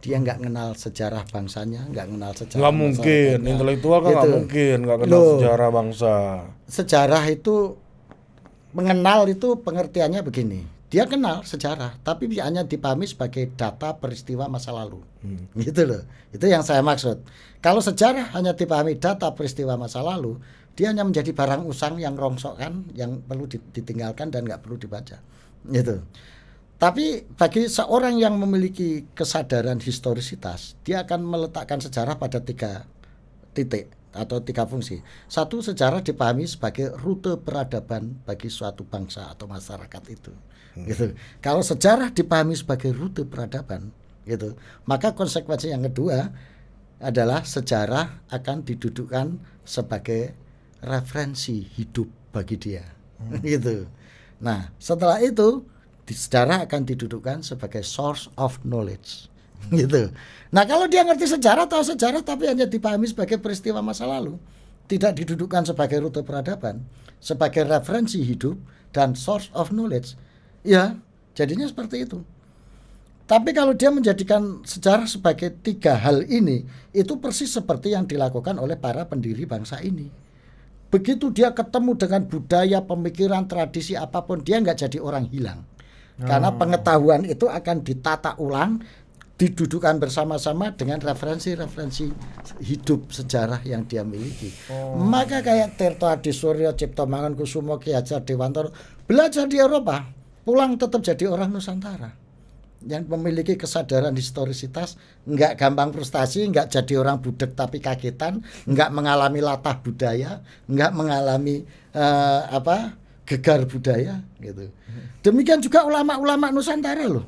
Dia nggak kenal sejarah bangsanya, nggak kenal sejarah. Gak mungkin, bangsa, intelektual kan nggak mungkin nggak kenal Loh, sejarah bangsa. Sejarah itu mengenal itu pengertiannya begini dia kenal sejarah tapi hanya dipahami sebagai data peristiwa masa lalu hmm. gitu loh itu yang saya maksud kalau sejarah hanya dipahami data peristiwa masa lalu dia hanya menjadi barang usang yang rongsok kan yang perlu ditinggalkan dan nggak perlu dibaca gitu tapi bagi seorang yang memiliki kesadaran historisitas dia akan meletakkan sejarah pada tiga titik atau tiga fungsi satu sejarah dipahami sebagai rute peradaban bagi suatu bangsa atau masyarakat itu hmm. gitu kalau sejarah dipahami sebagai rute peradaban gitu maka konsekuensi yang kedua adalah sejarah akan didudukkan sebagai referensi hidup bagi dia hmm. gitu nah setelah itu sejarah akan didudukkan sebagai source of knowledge hmm. gitu nah kalau dia ngerti sejarah tahu sejarah tapi hanya dipahami sebagai peristiwa masa lalu tidak didudukkan sebagai rute peradaban sebagai referensi hidup dan source of knowledge ya jadinya seperti itu tapi kalau dia menjadikan sejarah sebagai tiga hal ini, itu persis seperti yang dilakukan oleh para pendiri bangsa ini begitu dia ketemu dengan budaya pemikiran tradisi apapun dia nggak jadi orang hilang karena oh. pengetahuan itu akan ditata ulang didudukan bersama-sama dengan referensi-referensi hidup sejarah yang dia miliki. Oh. Maka kayak Tirto Adi Suryo, Cipto Mangun Kusumo, Ki Hajar Dewantoro belajar di Eropa, pulang tetap jadi orang Nusantara yang memiliki kesadaran historisitas nggak gampang frustasi nggak jadi orang budek tapi kagetan nggak mengalami latah budaya nggak mengalami uh, apa gegar budaya gitu demikian juga ulama-ulama Nusantara loh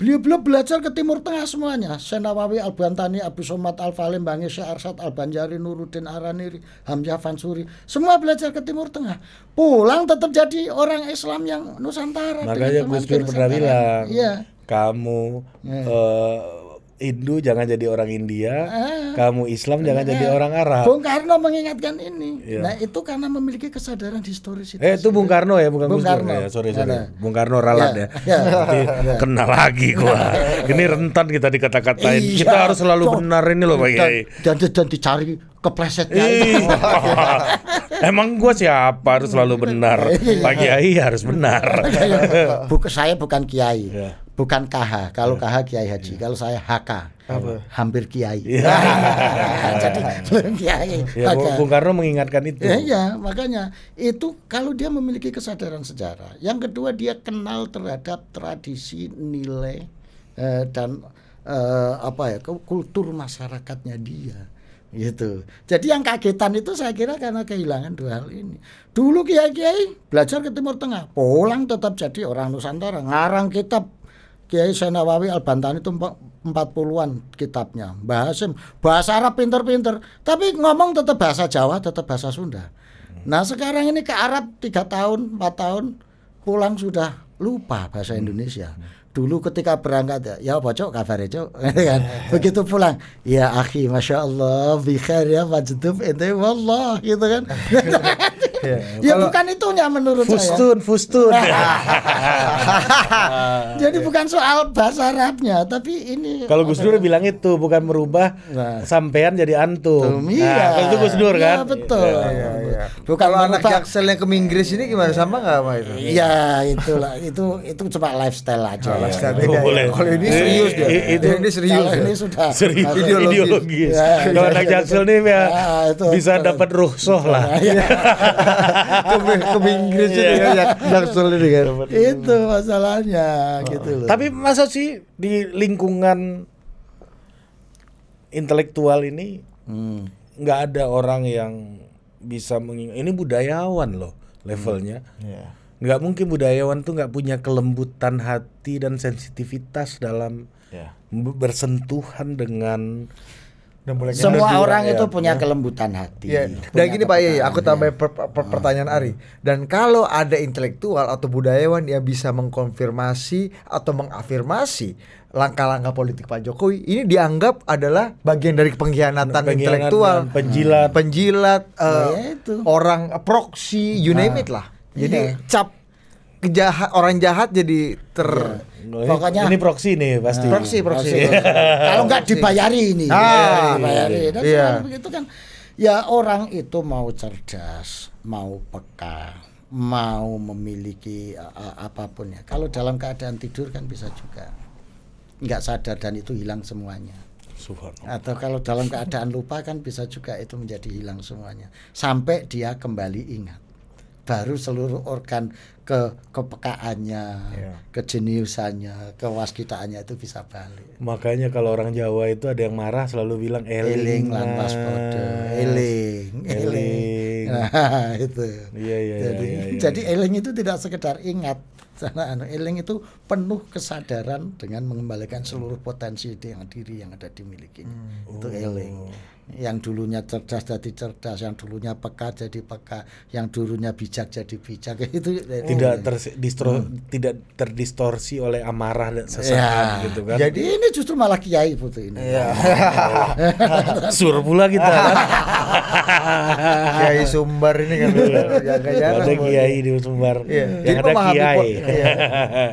Beliau-beliau belajar ke Timur Tengah semuanya. Senawawi, Al-Bantani, Abu Somad, Al-Falim, Bangi, Arsat, Al-Banjari, Nuruddin, Araniri, Hamzah, Fansuri. Semua belajar ke Timur Tengah. Pulang tetap jadi orang Islam yang Nusantara. Makanya Gus Dur pernah bilang, iya kamu eh. uh, Hindu jangan jadi orang India, eh. kamu Islam jangan eh. jadi orang Arab. Bung Karno mengingatkan ini. Ya. Nah itu karena memiliki kesadaran historis itu. Eh itu Bung Karno ya bukan Bung Karno. Ya, sorry iya, sorry, Nah, Bung Karno ralat ya. ya. ya. ya. Kena lagi gua. ini rentan kita dikata-katain. Iya, kita harus selalu so, benar ini loh Pak Kiai. Dan, dan, dan dicari keplesetnya. Itu. Emang gua siapa harus selalu benar. Pak Kiai harus benar. Bukan saya bukan Kiai bukan KH. Kalau iya. KH Kiai Haji, iya. kalau saya HK. Apa? Hampir Kiai. Iya. Jadi belum Kiai. Ya, Bung Karno mengingatkan itu. Ya, ya, makanya itu kalau dia memiliki kesadaran sejarah. Yang kedua dia kenal terhadap tradisi, nilai eh, dan eh, apa ya kultur masyarakatnya dia gitu. Jadi yang kagetan itu saya kira karena kehilangan dua hal ini. Dulu kiai-kiai belajar ke Timur Tengah, pulang tetap jadi orang Nusantara, ngarang kitab Kiai Senawawi Al Bantani itu 40-an kitabnya. Mbah bahasa Arab pinter-pinter, tapi ngomong tetap bahasa Jawa, tetap bahasa Sunda. Nah, sekarang ini ke Arab tiga tahun, empat tahun pulang sudah lupa bahasa hmm. Indonesia. Dulu ketika berangkat ya, ya bocok kabar itu Begitu pulang, ya akhi, masya Allah, bicara ya majdub, ente wallah gitu kan. Ya, ya Kalau bukan itunya menurut fustun, saya. Fustun, fustun. Jadi yeah. bukan soal bahasa Arabnya, tapi ini. Kalau Gus Dur bilang itu bukan merubah nah. sampean jadi antum. Nah, iya. itu Gus Dur iya, kan? Ya, betul. Yeah. Yeah. Yeah. Iya. Iya. Bukan Kalau anak jaksel yang ke Inggris ini gimana sama nggak sama itu? Iya itulah itu itu cuma lifestyle aja. Oh, lifestyle beda. Oh, ya. Kalau ini serius dia. Itu ini serius. Kalau ini sudah serius ideologis. Kalau anak jaksel nih ya ah, bisa dapat ruhsoh lah ke, Inggris itu iya, ya iya. yang, sulit kan. Itu masalahnya gitu loh. Tapi masa sih di lingkungan intelektual ini hmm. nggak hmm. ada orang yang bisa mengingat ini budayawan loh levelnya. Hmm. Yeah. Nggak mungkin budayawan tuh nggak punya kelembutan hati dan sensitivitas dalam yeah. bersentuhan dengan Mulai Semua orang ya. itu punya ya. kelembutan hati. Ya. Dan gini Pak Yai, ya, aku tambah per, per, pertanyaan oh. Ari. Dan kalau ada intelektual atau budayawan yang bisa mengkonfirmasi atau mengafirmasi langkah-langkah politik Pak Jokowi, ini dianggap adalah bagian dari pengkhianatan, pengkhianatan intelektual, penjilat, penjilat, uh, orang eh, proksi, you name ah. it lah. Iya. Jadi yeah. cap kejahat orang jahat jadi ter ya, pokoknya ini proksi nih pasti nah, proksi proksi, kalau nggak dibayari ini ah, iya, iya, dibayari dan iya. iya. Kan begitu kan ya orang itu mau cerdas mau peka mau memiliki uh, apapun ya kalau dalam keadaan tidur kan bisa juga nggak sadar dan itu hilang semuanya atau kalau dalam keadaan lupa kan bisa juga itu menjadi hilang semuanya sampai dia kembali ingat baru seluruh organ ke kepekaannya, yeah. kejeniusannya, kewaskitaannya itu bisa balik. Makanya kalau orang Jawa itu ada yang marah selalu bilang eling, eling lantas eling, eling. Nah, itu. yeah, iya, iya, jadi yeah, iya, jadi, yeah, jadi eling itu tidak sekedar ingat, karena anu eling itu penuh kesadaran dengan mengembalikan seluruh potensi yang diri yang ada dimilikinya. Hmm. Itu eling. Oh. Yang dulunya cerdas jadi cerdas, yang dulunya peka jadi peka, yang dulunya bijak jadi bijak. Itu oh. tidak terdistro hmm. tidak terdistorsi oleh amarah dan sesat ya. gitu kan. Jadi ini justru malah kiai putih ini. Ya. Sur pula kita. Kan? kiai Sumbar ini kan. Iya. Ada kiai di Sumbar. Ya. Yang Jadi ada kiai. Iya.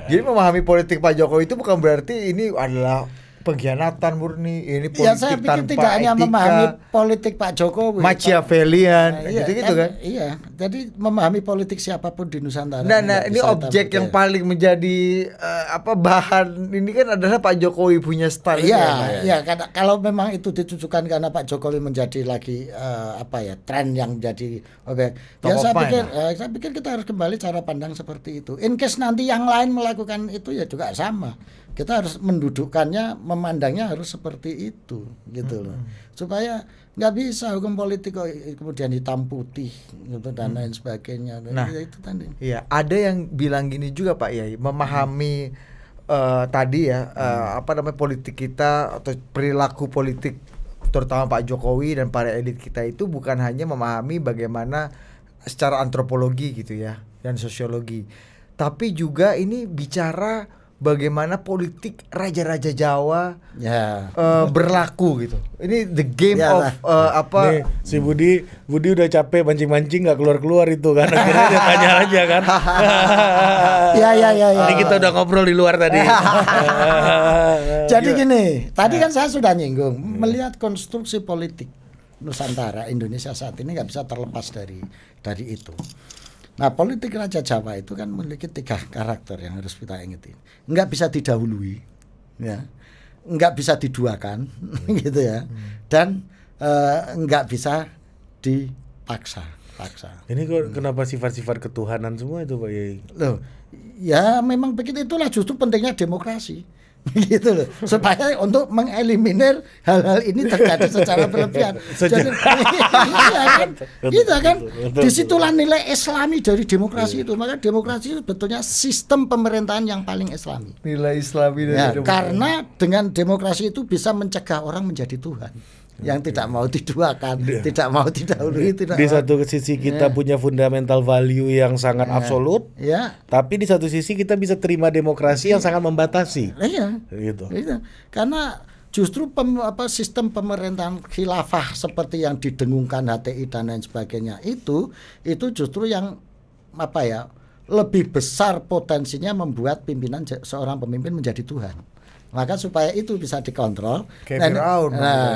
Jadi memahami politik Pak Jokowi itu bukan berarti ini adalah pengkhianatan murni ini iya, politik ya, saya pikir tanpa tidak hanya memahami politik Pak Jokowi Machiavellian nah, iya, gitu-gitu kan iya jadi memahami politik siapapun di Nusantara nah, nah ini objek yang paling menjadi uh, apa bahan ini kan adalah Pak Jokowi punya style iya ya, ya? iya ya, kalau memang itu ditujukan karena Pak Jokowi menjadi lagi uh, apa ya tren yang jadi Oke, ya saya pikir ya, saya pikir kita harus kembali cara pandang seperti itu in case nanti yang lain melakukan itu ya juga sama kita harus mendudukkannya memandangnya harus seperti itu gitu loh supaya nggak bisa hukum politik kok kemudian hitam putih gitu dan lain sebagainya nah ya, itu tadi iya ada yang bilang gini juga pak Yai memahami hmm. uh, tadi ya uh, hmm. apa namanya politik kita atau perilaku politik terutama Pak Jokowi dan para elit kita itu bukan hanya memahami bagaimana secara antropologi gitu ya dan sosiologi tapi juga ini bicara bagaimana politik raja-raja Jawa ya. uh, berlaku gitu. Ini the game ya of uh, apa? Nih, si Budi, Budi udah capek mancing-mancing nggak keluar-keluar itu kan. Akhirnya dia tanya aja kan. ya ya ya ya. Ini kita udah ngobrol di luar tadi. Iya. Jadi gini, tadi iya. kan saya sudah nyinggung hmm. melihat konstruksi politik Nusantara Indonesia saat ini nggak bisa terlepas dari dari itu. Nah politik Raja Jawa itu kan memiliki tiga karakter yang harus kita ingetin. Enggak bisa didahului, ya. Enggak bisa diduakan, hmm. gitu ya. Dan uh, bisa dipaksa. Paksa. Ini kok hmm. kenapa sifat-sifat ketuhanan semua itu Pak Yai? Loh, ya memang begitu itulah justru pentingnya demokrasi gitu loh supaya untuk mengeliminir hal-hal ini terjadi secara berlebihan jadi iya kan iya kan disitulah nilai islami dari demokrasi iya. itu maka demokrasi itu betulnya sistem pemerintahan yang paling islami nilai islami dari ya, demokrasi. karena dengan demokrasi itu bisa mencegah orang menjadi Tuhan yang tidak mau diduakan, yeah. tidak mau didahului, tidak. Di mau. satu sisi kita yeah. punya fundamental value yang sangat yeah. absolut, yeah. tapi di satu sisi kita bisa terima demokrasi yeah. yang iya. sangat membatasi. Iya, yeah. gitu. Yeah. Karena justru pem, apa, sistem pemerintahan khilafah seperti yang didengungkan HTI dan lain sebagainya itu, itu justru yang apa ya lebih besar potensinya membuat pimpinan seorang pemimpin menjadi Tuhan. Maka supaya itu bisa dikontrol. nah, Nah,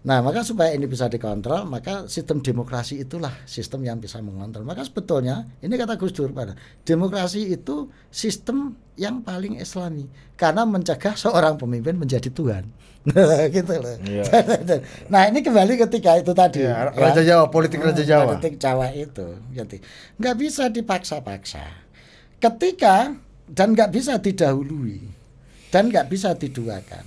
Nah, maka supaya ini bisa dikontrol, maka sistem demokrasi itulah sistem yang bisa mengontrol. Maka sebetulnya ini kata Gus Dur pada demokrasi itu sistem yang paling islami karena mencegah seorang pemimpin menjadi tuhan. gitu loh. Iya. nah, ini kembali ketika itu tadi. Iya, ya, Raja Jawa, politik Raja hmm, Jawa. Politik Jawa itu jadi nggak bisa dipaksa-paksa. Ketika dan nggak bisa didahului dan nggak bisa diduakan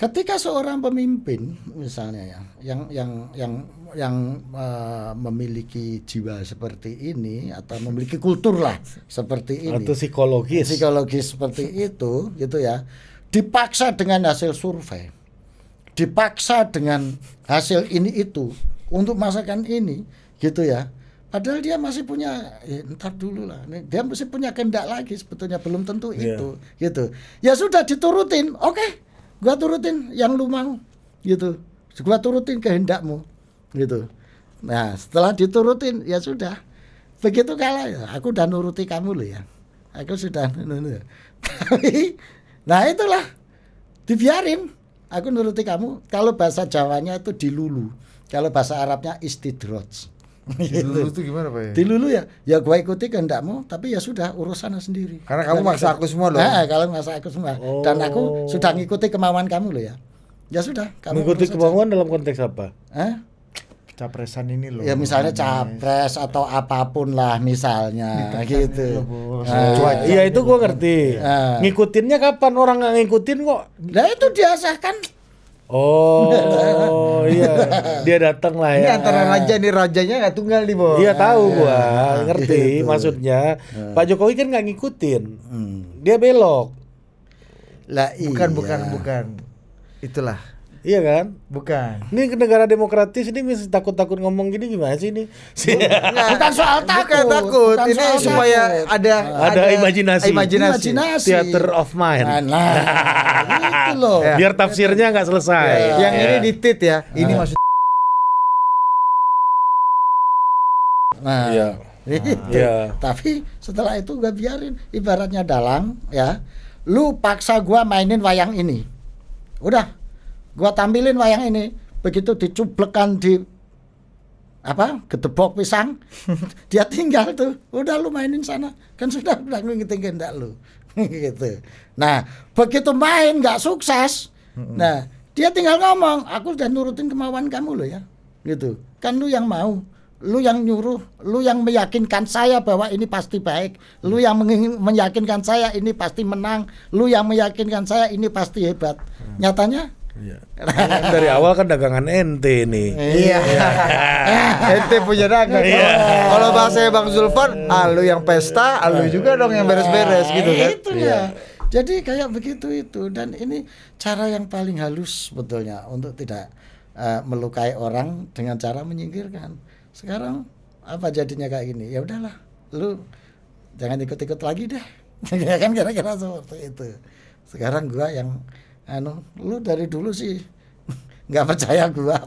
Ketika seorang pemimpin misalnya ya yang yang yang yang uh, memiliki jiwa seperti ini atau memiliki kultur lah seperti ini atau psikologis psikologis seperti itu gitu ya dipaksa dengan hasil survei dipaksa dengan hasil ini itu untuk masakan ini gitu ya Padahal dia masih punya, ya, entar dulu lah. Dia masih punya kehendak lagi sebetulnya belum tentu yeah. itu, gitu. Ya sudah diturutin, oke. Okay gua turutin yang lu mau gitu gua turutin kehendakmu gitu nah setelah diturutin ya sudah begitu kalah ya, aku udah nuruti kamu loh ya aku sudah tapi nah itulah dibiarin aku nuruti kamu kalau bahasa Jawanya itu dilulu kalau bahasa Arabnya istidroj Tilulu gitu. itu gimana Pak ya? Tilulu ya, ya gua ikuti kan mau, tapi ya sudah sana sendiri. Karena kamu maksa aku semua loh. Nah, kalau maksa aku semua, dan aku oh. sudah ngikuti kemauan kamu loh ya. Ya sudah. Kamu Mengikuti kemauan dalam konteks apa? Hah? capresan ini loh. Ya misalnya capres atau apapun lah misalnya gitu. Iya itu gua ngerti. Uh. Ngikutinnya kapan orang nggak ngikutin kok? Nah itu diasahkan Oh iya, dia datang lah ya. Ini antara raja nih rajanya nggak tunggal nih bos. Iya tahu ya, gua, ya, ngerti gitu. maksudnya. Ya. Pak Jokowi kan nggak ngikutin, hmm. dia belok. Lah bukan bukan iya. bukan, itulah Iya kan? Bukan. Ini negara demokratis ini mesti takut-takut ngomong gini gimana sih ini? Nah, bukan soal takut. Bukan takut. Bukan ini soal supaya ada ada, ada imajinasi. imajinasi. Imajinasi. Theater of mind. Nah, nah. gitu loh. Ya. Biar tafsirnya nggak selesai. Ya. Yang ya. ini ditit ya. Ini nah. maksud Nah. Iya. iya. Nah, iya. Tapi setelah itu gue biarin ibaratnya dalang ya. Lu paksa gua mainin wayang ini. Udah, gua tampilin wayang ini begitu dicublekan di apa gedebok pisang dia tinggal tuh udah lu mainin sana kan sudah udah ngingetin enggak lu gitu nah begitu main nggak sukses nah dia tinggal ngomong aku udah nurutin kemauan kamu lo ya gitu kan lu yang mau lu yang nyuruh lu yang meyakinkan saya bahwa ini pasti baik lu yang meyakinkan saya ini pasti menang lu yang meyakinkan saya ini pasti hebat mm. nyatanya Iya. dari awal kan dagangan ente nih. Iya. iya. ente punya dagang. Iya. Kalau bahasa Bang Zulfan, alu ah, yang pesta, alu ah, juga dong yang beres-beres gitu kan. Itu ya. Jadi kayak begitu itu dan ini cara yang paling halus betulnya untuk tidak eh, melukai orang dengan cara menyingkirkan. Sekarang apa jadinya kayak gini? Ya udahlah, lu jangan ikut-ikut lagi deh. Ya kan kira-kira seperti itu. Sekarang gua yang anu lu dari dulu sih nggak percaya gua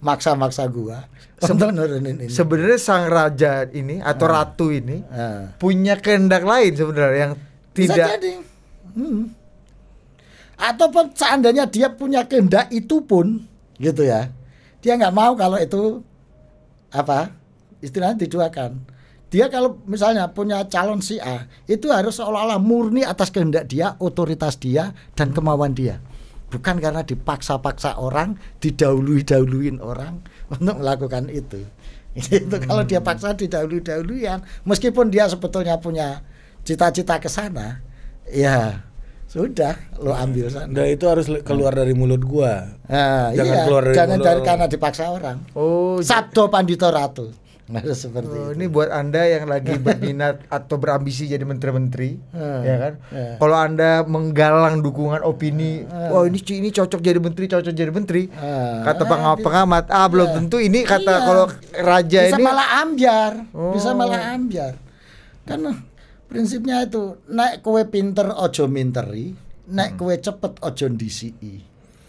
maksa-maksa gua sebenarnya sebenarnya sang raja ini atau uh, ratu ini uh, punya kehendak lain sebenarnya yang tidak jadi. Hmm. ataupun seandainya dia punya kehendak itu pun gitu ya dia nggak mau kalau itu apa istilahnya diduakan dia kalau misalnya punya calon si A, itu harus seolah-olah murni atas kehendak dia, otoritas dia dan kemauan dia. Bukan karena dipaksa-paksa orang, didahului-dahuluin orang untuk melakukan itu. itu hmm. kalau dia paksa didahului-dahuluan, meskipun dia sebetulnya punya cita-cita ke sana, ya sudah lo hmm. ambil sana. Nah, itu harus keluar hmm. dari mulut gua. Nah, jangan iya, keluar dari jangan mulut. dari karena dipaksa orang. Oh. Sabdo Pandito Ratu. Nah, seperti uh, itu. Ini buat anda yang lagi berminat atau berambisi jadi menteri-menteri, hmm. ya kan? Ya. Kalau anda menggalang dukungan opini, hmm. wah ini ini cocok jadi menteri, cocok jadi menteri, Hmm. kata pengamat, pengamat ah belum yeah. tentu ini kata iya. kalau raja bisa ini malah ambiar, oh. bisa malah ambiar, karena eh, prinsipnya itu naik kue pinter ojo minteri, naik hmm. kue cepet ojo dci.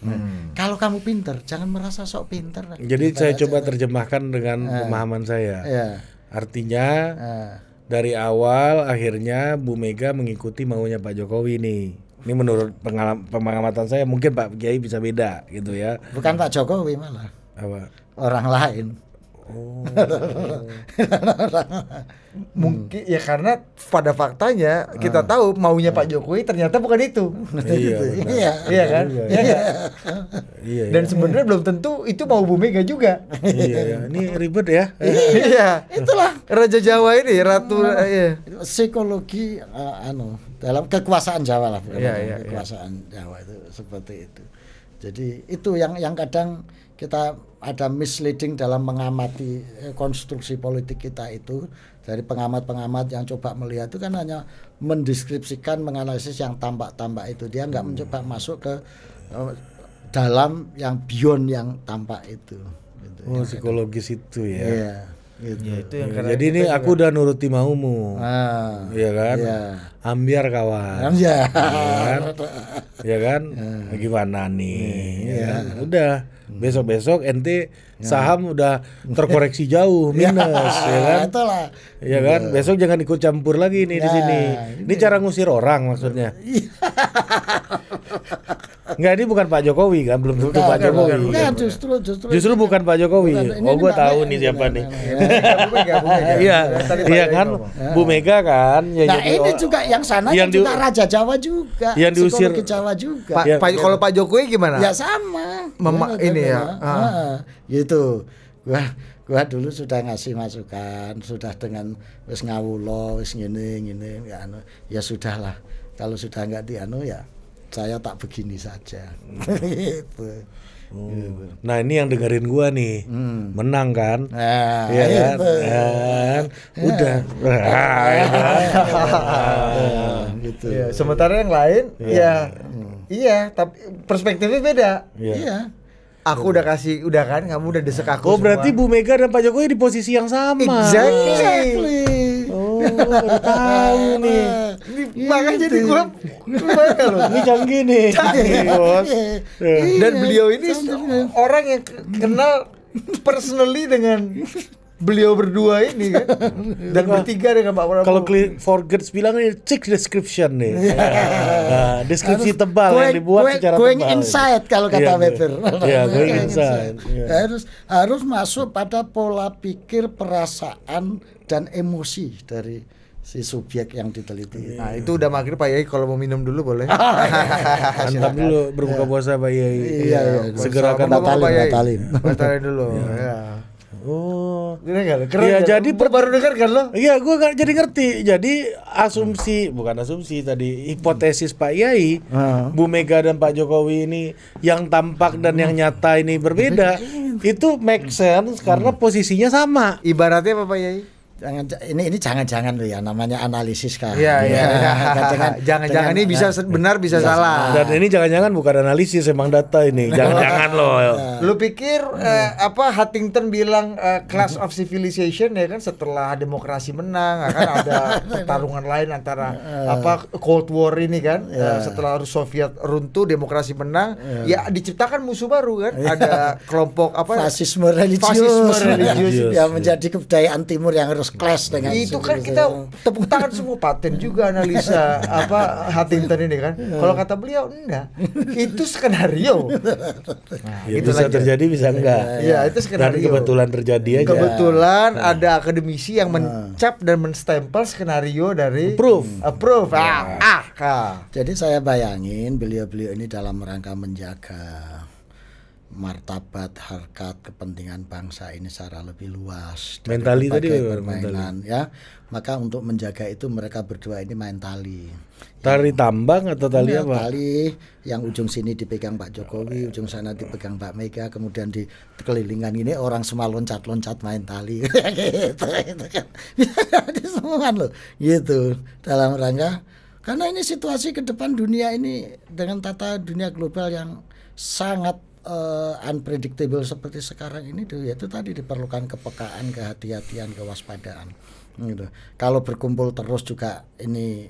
Nah, hmm. Kalau kamu pinter, jangan merasa sok pinter. Jadi saya coba terjemahkan dengan eh. pemahaman saya. Yeah. Artinya eh. dari awal akhirnya Bu Mega mengikuti maunya Pak Jokowi nih. Ini menurut pengalam, pengamatan saya mungkin Pak Kiai bisa beda gitu ya. Bukan Pak Jokowi malah. Apa? Orang lain. Oh. Mungkin hmm. ya karena pada faktanya kita ah. tahu maunya Pak Jokowi ternyata bukan itu. Iya. Gitu. Iya, iya, kan? iya, iya kan? Iya. iya. iya. Dan sebenarnya belum tentu itu mau Bu Mega juga. Iya, iya. ini ribet ya. iya. Itulah Raja Jawa ini, ratu uh, iya. psikologi uh, anu dalam kekuasaan Jawa lah. Iya, iya, kekuasaan Jawa itu seperti itu. Jadi itu yang yang kadang kita ada misleading dalam mengamati eh, konstruksi politik kita itu dari pengamat-pengamat yang coba melihat itu kan hanya mendeskripsikan menganalisis yang tampak-tampak itu dia nggak hmm. mencoba masuk ke eh, dalam yang beyond yang tampak itu gitu, oh psikologis itu, itu ya yeah. Gitu. Ya, itu yang ya, jadi ini aku udah nuruti maumu. Ah, ya kan? Ya. Ambiar kawan. Ambiar. Ya kan? ya Gimana nih? Ya, ya. Udah hmm. besok-besok ente ah. saham udah terkoreksi jauh iya. minus ya, ya kan? Itulah. Ya kan? Iya. Besok jangan ikut campur lagi nih ya. di nah, sini. Ini cara ngusir orang maksudnya. Iya. Enggak, ini bukan Pak Jokowi kan, belum tentu Pak Jokowi. enggak, bukan, justru justru justru bukan Pak Jokowi. oh, gue tahu nih siapa nih. Ya, ya, iya. Iya kan Bu Mega kan ya, Nah, ini juga yang sana yang kan juga Raja Jawa juga. Yang diusir ke Jawa juga. Pak kalau Pak Jokowi gimana? Ya sama. ini ya. Ah. Ah, gitu. Gua gua dulu sudah ngasih masukan, sudah dengan wis ngawulo, wis ngene ngene ya anu, ya sudahlah. Kalau sudah nggak dianu ya saya tak begini saja hmm. gitu. Hmm. Nah ini yang dengerin gua nih hmm. menang kan, ya kan, kan? udah. gitu. Iya, sementara yang lain, ya, ya iya, tapi perspektifnya beda. Iya. Aku udah kasih, udah kan, kamu udah desek aku. Oh berarti Bu Mega dan Pak Jokowi di posisi yang sama. Exactly. exactly tahu nih. Makanya jadi gitu. gua loh. Ini canggih nih. Iya. Iya. Dan beliau ini orang yang kenal personally dengan beliau berdua ini kan dan bertiga dengan Pak Prabowo. Kalau klik forget bilang ini eh, check description nih. Iya. nah, deskripsi harus tebal going, yang dibuat going, secara going tebal. inside kalau kata yeah, ya, ya, going inside. Yeah. Harus harus masuk pada pola pikir, perasaan dan emosi dari si subjek yang diteliti. Iya. Nah, itu udah maghrib Pak Yai kalau mau minum dulu boleh. Mantap ah, iya, dulu berbuka puasa Pak Yai. Iya, segera akan batalin, batalin. Batalin dulu. Ya. Oh. Ini iya, Keren. Ya, Iya, jadi per baru dengar kan lo? Iya, gue gak jadi ngerti. Jadi asumsi, hmm. bukan asumsi tadi, hipotesis hmm. Pak Yai, hmm. Bu Mega dan Pak Jokowi ini yang tampak dan yang hmm. nyata ini berbeda. Hmm. Itu make sense karena hmm. posisinya sama. Ibaratnya apa Pak Yai? jangan ini ini jangan-jangan loh ya namanya analisis kan. Iya iya. Jangan-jangan ini bisa nah, benar bisa bisa salah. Dan ini jangan-jangan bukan analisis emang data ini. Jangan-jangan loh. Nah. Lu pikir eh, apa Huntington bilang eh, class of civilization ya kan setelah demokrasi menang ya kan ada pertarungan lain antara nah. apa Cold War ini kan iya. eh, setelah Soviet runtuh demokrasi menang iya. ya diciptakan musuh baru kan iya. ada kelompok apa fasisme religius fasisme yang menjadi kebudayaan timur yang harus dengan itu kan kita tepuk tangan semua paten juga analisa apa hati ini kan iya. kalau kata beliau enggak itu skenario nah, ya, itu bisa lanjut. terjadi bisa enggak ya itu skenario dan kebetulan terjadi aja kebetulan nah. ada akademisi yang mencap dan menstempel skenario dari proof, proof ah, ah, ah. Jadi saya bayangin beliau-beliau ini dalam rangka menjaga martabat, harkat, kepentingan bangsa ini secara lebih luas. Mentali tadi permainan ya. Maka untuk menjaga itu mereka berdua ini main tali. Tali yang, tambang atau tali ya, apa? Tali yang ujung sini dipegang Pak Jokowi, ujung sana dipegang Pak Mega, kemudian di kelilingan ini orang semua loncat-loncat main tali. gitu, itu kan. loh. Gitu. Dalam rangka karena ini situasi ke depan dunia ini dengan tata dunia global yang sangat uh, unpredictable seperti sekarang ini tuh ya, itu tadi diperlukan kepekaan, kehati-hatian, kewaspadaan. Gitu. Kalau berkumpul terus juga ini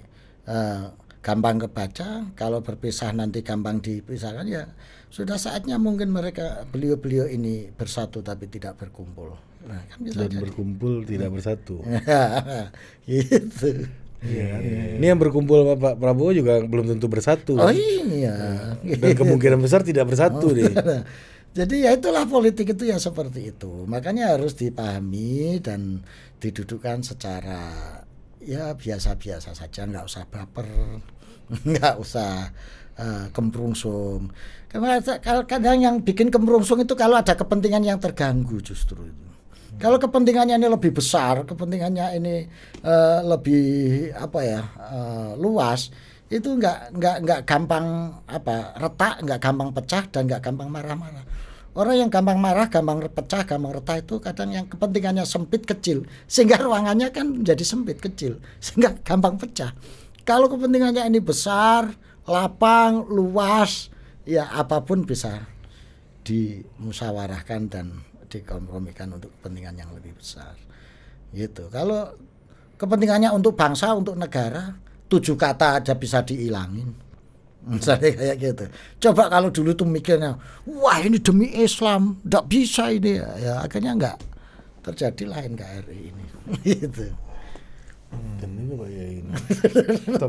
uh, gampang kebaca, kalau berpisah nanti gampang dipisahkan ya sudah saatnya mungkin mereka beliau-beliau ini bersatu tapi tidak berkumpul. Nah, kan Dan jadi. berkumpul tidak bersatu. gitu. Yeah. Kan? Iya, iya. Ini yang berkumpul sama Pak Prabowo juga belum tentu bersatu. Oh iya. Dan kemungkinan besar tidak bersatu oh, deh. Nah. Jadi ya itulah politik itu ya seperti itu. Makanya harus dipahami dan didudukkan secara ya biasa-biasa saja, Enggak usah baper, enggak usah uh, kemprungsung. Karena kadang yang bikin kemprungsung itu kalau ada kepentingan yang terganggu justru itu. Kalau kepentingannya ini lebih besar, kepentingannya ini uh, lebih apa ya uh, luas, itu nggak nggak nggak gampang apa retak, nggak gampang pecah dan nggak gampang marah-marah. Orang yang gampang marah, gampang pecah, gampang retak itu kadang yang kepentingannya sempit kecil, sehingga ruangannya kan menjadi sempit kecil, sehingga gampang pecah. Kalau kepentingannya ini besar, lapang, luas, ya apapun bisa dimusyawarahkan dan dikompromikan untuk kepentingan yang lebih besar gitu kalau kepentingannya untuk bangsa untuk negara tujuh kata aja bisa dihilangin misalnya kayak gitu coba kalau dulu tuh mikirnya wah ini demi Islam tidak bisa ini ya, ya akhirnya nggak terjadilah NKRI ini gitu hmm. ini ya ini kita,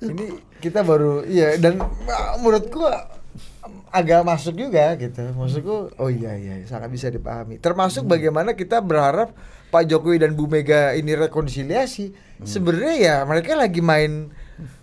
ini kita baru iya dan menurutku agak masuk juga gitu. Maksudku oh iya iya sangat bisa dipahami. Termasuk hmm. bagaimana kita berharap Pak Jokowi dan Bu Mega ini rekonsiliasi. Hmm. Sebenarnya ya mereka lagi main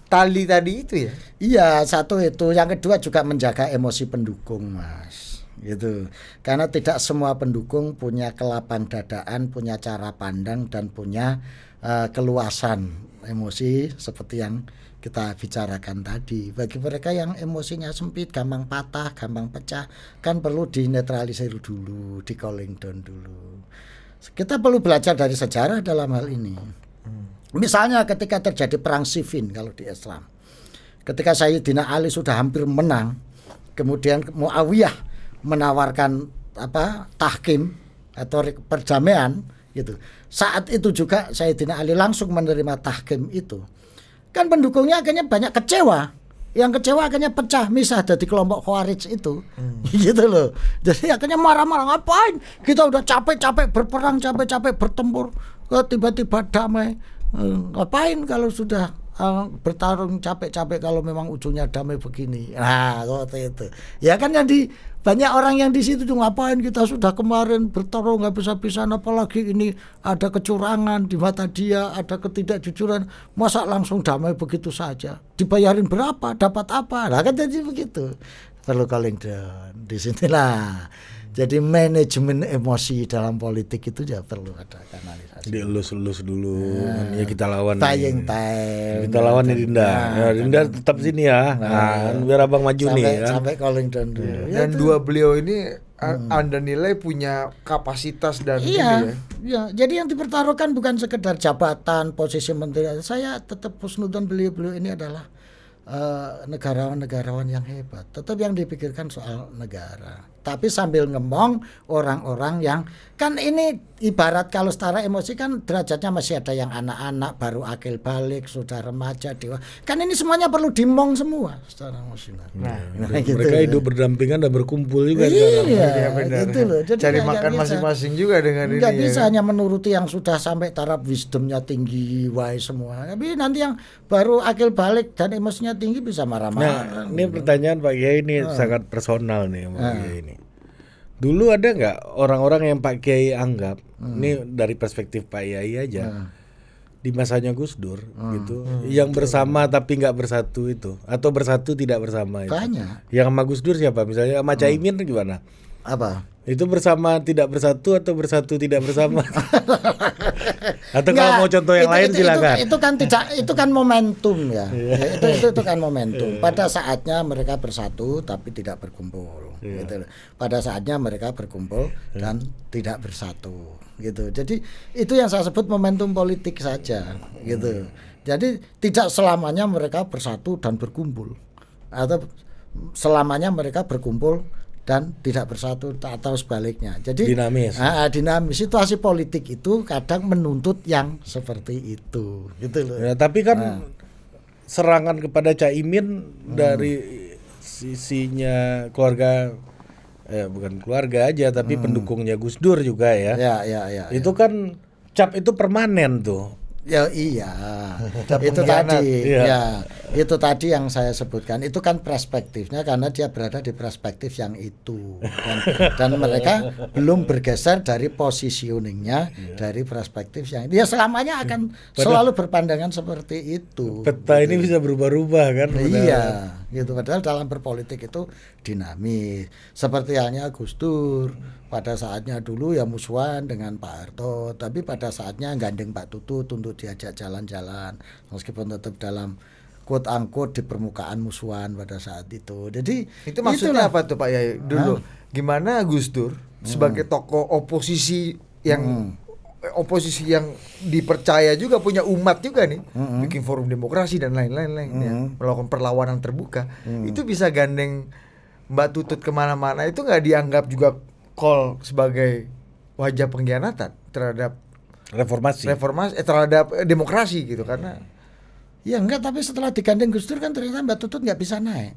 tali tadi itu ya. Iya, satu itu, yang kedua juga menjaga emosi pendukung, Mas gitu karena tidak semua pendukung punya kelapan dadaan punya cara pandang dan punya uh, keluasan emosi seperti yang kita bicarakan tadi. Bagi mereka yang emosinya sempit, gampang patah, gampang pecah, kan perlu dinetralisir dulu, di calling down dulu. Kita perlu belajar dari sejarah dalam hal ini. Hmm. Misalnya ketika terjadi perang Siffin kalau di Islam. Ketika Sayyidina Ali sudah hampir menang, kemudian Muawiyah menawarkan apa tahkim atau perdamaian gitu. Saat itu juga Sayyidina Ali langsung menerima tahkim itu kan pendukungnya akhirnya banyak kecewa yang kecewa akhirnya pecah misah dari kelompok Khawarij itu hmm. gitu loh jadi akhirnya marah-marah ngapain kita udah capek-capek berperang capek-capek bertempur tiba-tiba damai hmm, ngapain kalau sudah bertarung capek-capek kalau memang ujungnya damai begini. Nah, seperti itu. Ya kan yang di banyak orang yang di situ tuh ngapain kita sudah kemarin bertarung nggak bisa-bisa apalagi ini ada kecurangan di mata dia, ada ketidakjujuran, masa langsung damai begitu saja. Dibayarin berapa, dapat apa? Nah, kan jadi begitu. Perlu calling down di lah. Jadi manajemen emosi dalam politik itu ya perlu ada kanalisasi. Dielus-elus dulu, nah, ya kita lawan. Tayang tayang. Kita lawan nih nah, Dinda. Nah, ya, nah, Dinda nah. tetap sini ya. Nah, nah biar abang maju sampai, nih. Ya. Sampai calling down dulu. Iya. Ya, dan itu. dua beliau ini hmm. Anda nilai punya kapasitas dan iya, ya. Iya, jadi yang dipertaruhkan bukan sekedar jabatan, posisi menteri. Saya tetap husnudan beliau-beliau ini adalah negarawan uh, negarawan -negarawan yang hebat. Tetap yang dipikirkan soal negara tapi sambil ngemong orang-orang yang kan ini ibarat kalau setara emosi kan derajatnya masih ada yang anak-anak baru akil balik sudah remaja dewa kan ini semuanya perlu dimong semua setara emosi nah, nah, nah gitu. mereka ya. hidup berdampingan dan berkumpul juga iya, iya gitu loh jadi cari makan masing-masing juga dengan nggak ini bisa ya. hanya menuruti yang sudah sampai taraf wisdomnya tinggi wise semua tapi nanti yang baru akil balik dan emosinya tinggi bisa marah-marah nah, ini pertanyaan Pak Kiai ini oh. sangat personal nih Pak ah. ini Dulu ada nggak orang-orang yang Pak Kiai anggap hmm. ini dari perspektif Pak Kiai aja hmm. di masanya Gus Dur hmm. gitu, hmm. yang bersama tapi nggak bersatu itu atau bersatu tidak bersama itu. Banyak. Yang sama Gus Dur siapa? Misalnya sama Caimin hmm. gimana? apa itu bersama tidak bersatu atau bersatu tidak bersama atau Nggak, kalau mau contoh yang itu, lain itu, silakan itu, itu kan tidak itu kan momentum ya yeah. itu, itu itu kan momentum iya. pada saatnya mereka bersatu tapi tidak berkumpul yeah. gitu pada saatnya mereka berkumpul yeah. dan tidak bersatu gitu jadi itu yang saya sebut momentum politik saja gitu iya. jadi tidak selamanya mereka bersatu dan berkumpul atau selamanya mereka berkumpul dan tidak bersatu atau sebaliknya. Jadi dinamis. Uh, dinamis situasi politik itu kadang menuntut yang seperti itu, gitu loh. Ya, tapi kan uh. serangan kepada Caimin hmm. dari sisinya keluarga eh bukan keluarga aja tapi hmm. pendukungnya Gus Dur juga ya. Ya, ya, ya. Itu ya. kan cap itu permanen tuh Ya iya. itu tadi iya. ya. Itu tadi yang saya sebutkan. Itu kan perspektifnya karena dia berada di perspektif yang itu dan, dan mereka belum bergeser dari positioningnya iya. dari perspektif yang dia ya, selamanya akan Pada, selalu berpandangan seperti itu. Peta gitu. ini bisa berubah-ubah kan. Iya gitu padahal dalam berpolitik itu dinamis seperti halnya Gus Dur pada saatnya dulu ya musuhan dengan Pak Harto tapi pada saatnya gandeng Pak Tutut untuk diajak jalan-jalan meskipun tetap dalam quote angkut di permukaan musuhan pada saat itu jadi itu maksudnya itulah. apa tuh Pak Yai dulu nah. gimana Gus Dur hmm. sebagai tokoh oposisi yang hmm oposisi yang dipercaya juga punya umat juga nih mm-hmm. bikin forum demokrasi dan lain-lain mm-hmm. ya, melakukan perlawanan terbuka mm-hmm. itu bisa gandeng Mbak Tutut kemana-mana itu nggak dianggap juga call sebagai wajah pengkhianatan terhadap reformasi reformasi eh, terhadap eh, demokrasi gitu karena ya enggak tapi setelah dikandeng Gus Dur kan ternyata Mbak Tutut nggak bisa naik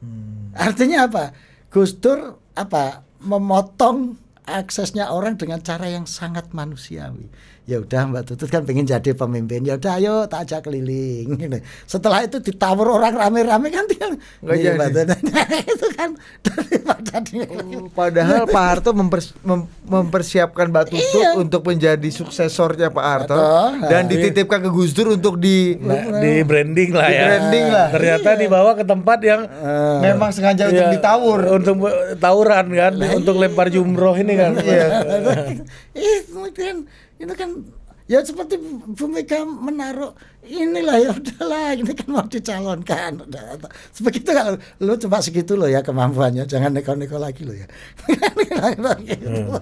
hmm. artinya apa Gus Dur apa memotong aksesnya orang dengan cara yang sangat manusiawi ya udah Mbak Tutut kan pengen jadi pemimpin ya udah ayo tak ajak keliling setelah itu ditawar orang rame-rame kan tinggal Nggak iya, Mbak Tutut itu kan daripada oh, padahal Pak Harto mempers, mem, mempersiapkan Mbak Tutut iya. untuk menjadi suksesornya Pak Harto Atau, dan iya. dititipkan ke Gus Dur untuk di nah, di branding lah ya di branding lah ternyata iya. dibawa ke tempat yang uh, memang sengaja iya, untuk ditawur untuk tawuran kan nah, untuk iya. lempar jumroh ini kan iya. itu kan ini kan ya seperti Bu menaruh inilah ya udahlah ini kan mau dicalonkan seperti sebegitu kalau lu coba segitu lo ya kemampuannya jangan neko-neko lagi lo ya hmm.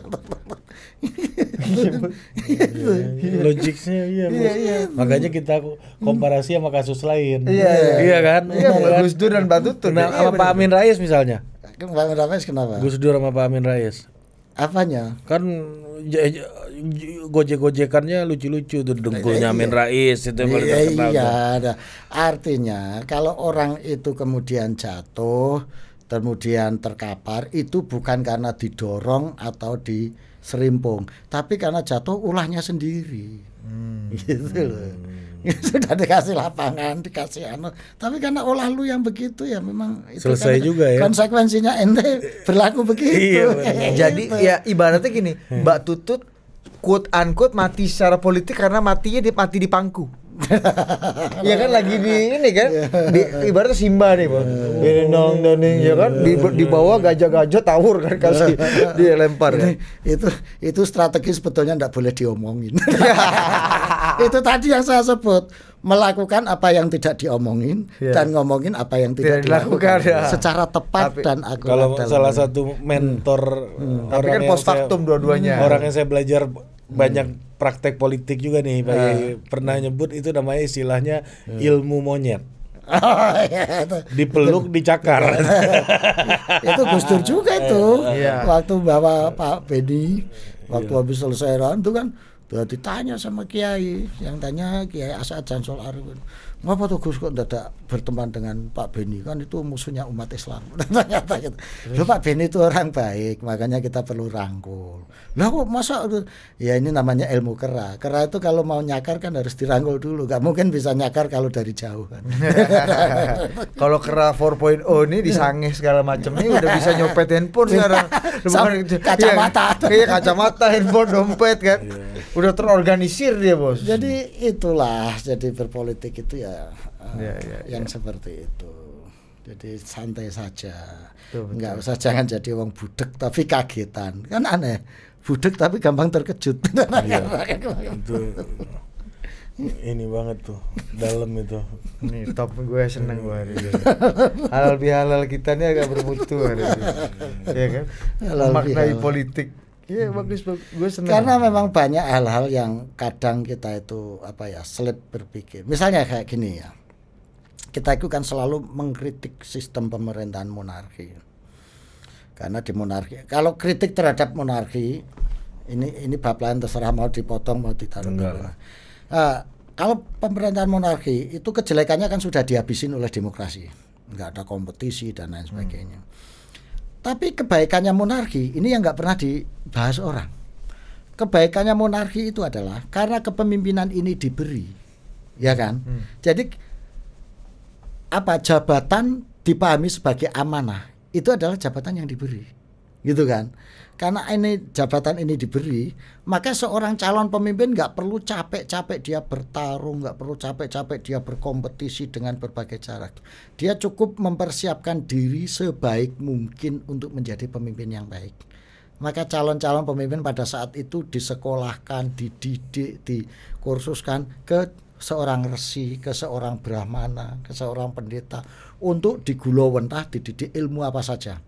logiknya iya, iya, iya, makanya kita komparasi sama kasus lain iya, iya. kan iya, Gus Dur dan Batu Tutun sama Pak Amin Rais misalnya kan Pak Amin Rais kenapa Gus Dur sama Pak Amin Rais apanya kan gojek-gojekannya lucu-lucu tuh eh, dengkulnya iya. Amin iya. Rais itu iya, Iya, Artinya kalau orang itu kemudian jatuh, kemudian terkapar itu bukan karena didorong atau diserimpung, tapi karena jatuh ulahnya sendiri. Hmm. Gitu loh. Hmm. sudah dikasih lapangan, dikasih anu. Tapi karena olah lu yang begitu ya memang itu selesai kan juga ya. Konsekuensinya ente berlaku begitu. Iya, gitu. Jadi gitu. ya ibaratnya gini, hmm. Mbak Tutut quote unquote mati secara politik karena matinya dia mati di pangku. ya kan lagi di ini kan di, ibaratnya Simba nih bang ini dong doning ya kan di, di bawah gajah-gajah tawur kan kasih dia lempar kan. itu itu strategi sebetulnya tidak boleh diomongin itu tadi yang saya sebut melakukan apa yang tidak diomongin yeah. dan ngomongin apa yang tidak, tidak dilakukan, ya. secara tepat Tapi, dan akurat. Kalau salah satu mentor hmm. orang Tapi kan post factum dua-duanya. Orang yang saya belajar Hmm. banyak praktek politik juga nih Pak uh. pernah nyebut itu namanya istilahnya hmm. ilmu monyet Oh, ya, itu. Dipeluk, dicakar. itu Gus Dur juga itu. Yeah. Waktu bawa iya. Pak Bedi, waktu yeah. habis selesai ron itu kan udah ditanya sama Kiai, yang tanya Kiai Asad Jansol Arifin, ngapa tuh Gus kok tidak berteman dengan Pak Beni kan itu musuhnya umat Islam. Ternyata gitu. Loh, Pak Beni itu orang baik, makanya kita perlu rangkul. Lah kok masa ya ini namanya ilmu kera. Kera itu kalau mau nyakar kan harus dirangkul dulu. Gak mungkin bisa nyakar kalau dari jauh kan. kalau kera 4.0 ini disangih segala macam ini udah bisa nyopet handphone iya. sekarang. kacamata. kacamata. Iya. iya, kacamata, handphone, dompet kan. Iya. Udah terorganisir dia, Bos. Jadi itulah jadi berpolitik itu ya ya, ya, yang ya. seperti itu jadi santai saja nggak usah jangan jadi uang budek tapi kagetan kan aneh budek tapi gampang terkejut kan iya, itu ini banget tuh dalam itu Ini top gue seneng gue hari ini halal bihalal kita ini agak bermutu hari ini ya kan halal maknai politik Iya hmm. bagus, bagus. Gue Karena memang banyak hal-hal yang kadang kita itu apa ya selip berpikir. Misalnya kayak gini ya kita itu kan selalu mengkritik sistem pemerintahan monarki karena di monarki kalau kritik terhadap monarki ini ini bab lain terserah mau dipotong mau ditaruh Enggak. Uh, ah, kalau pemerintahan monarki itu kejelekannya kan sudah dihabisin oleh demokrasi nggak ada kompetisi dan lain hmm. sebagainya hmm. tapi kebaikannya monarki ini yang nggak pernah dibahas orang kebaikannya monarki itu adalah karena kepemimpinan ini diberi ya kan hmm. jadi apa jabatan dipahami sebagai amanah itu adalah jabatan yang diberi gitu kan karena ini jabatan ini diberi maka seorang calon pemimpin nggak perlu capek-capek dia bertarung nggak perlu capek-capek dia berkompetisi dengan berbagai cara dia cukup mempersiapkan diri sebaik mungkin untuk menjadi pemimpin yang baik maka calon-calon pemimpin pada saat itu disekolahkan dididik dikursuskan ke seorang resi, ke seorang brahmana, ke seorang pendeta untuk digulowentah dididik ilmu apa saja.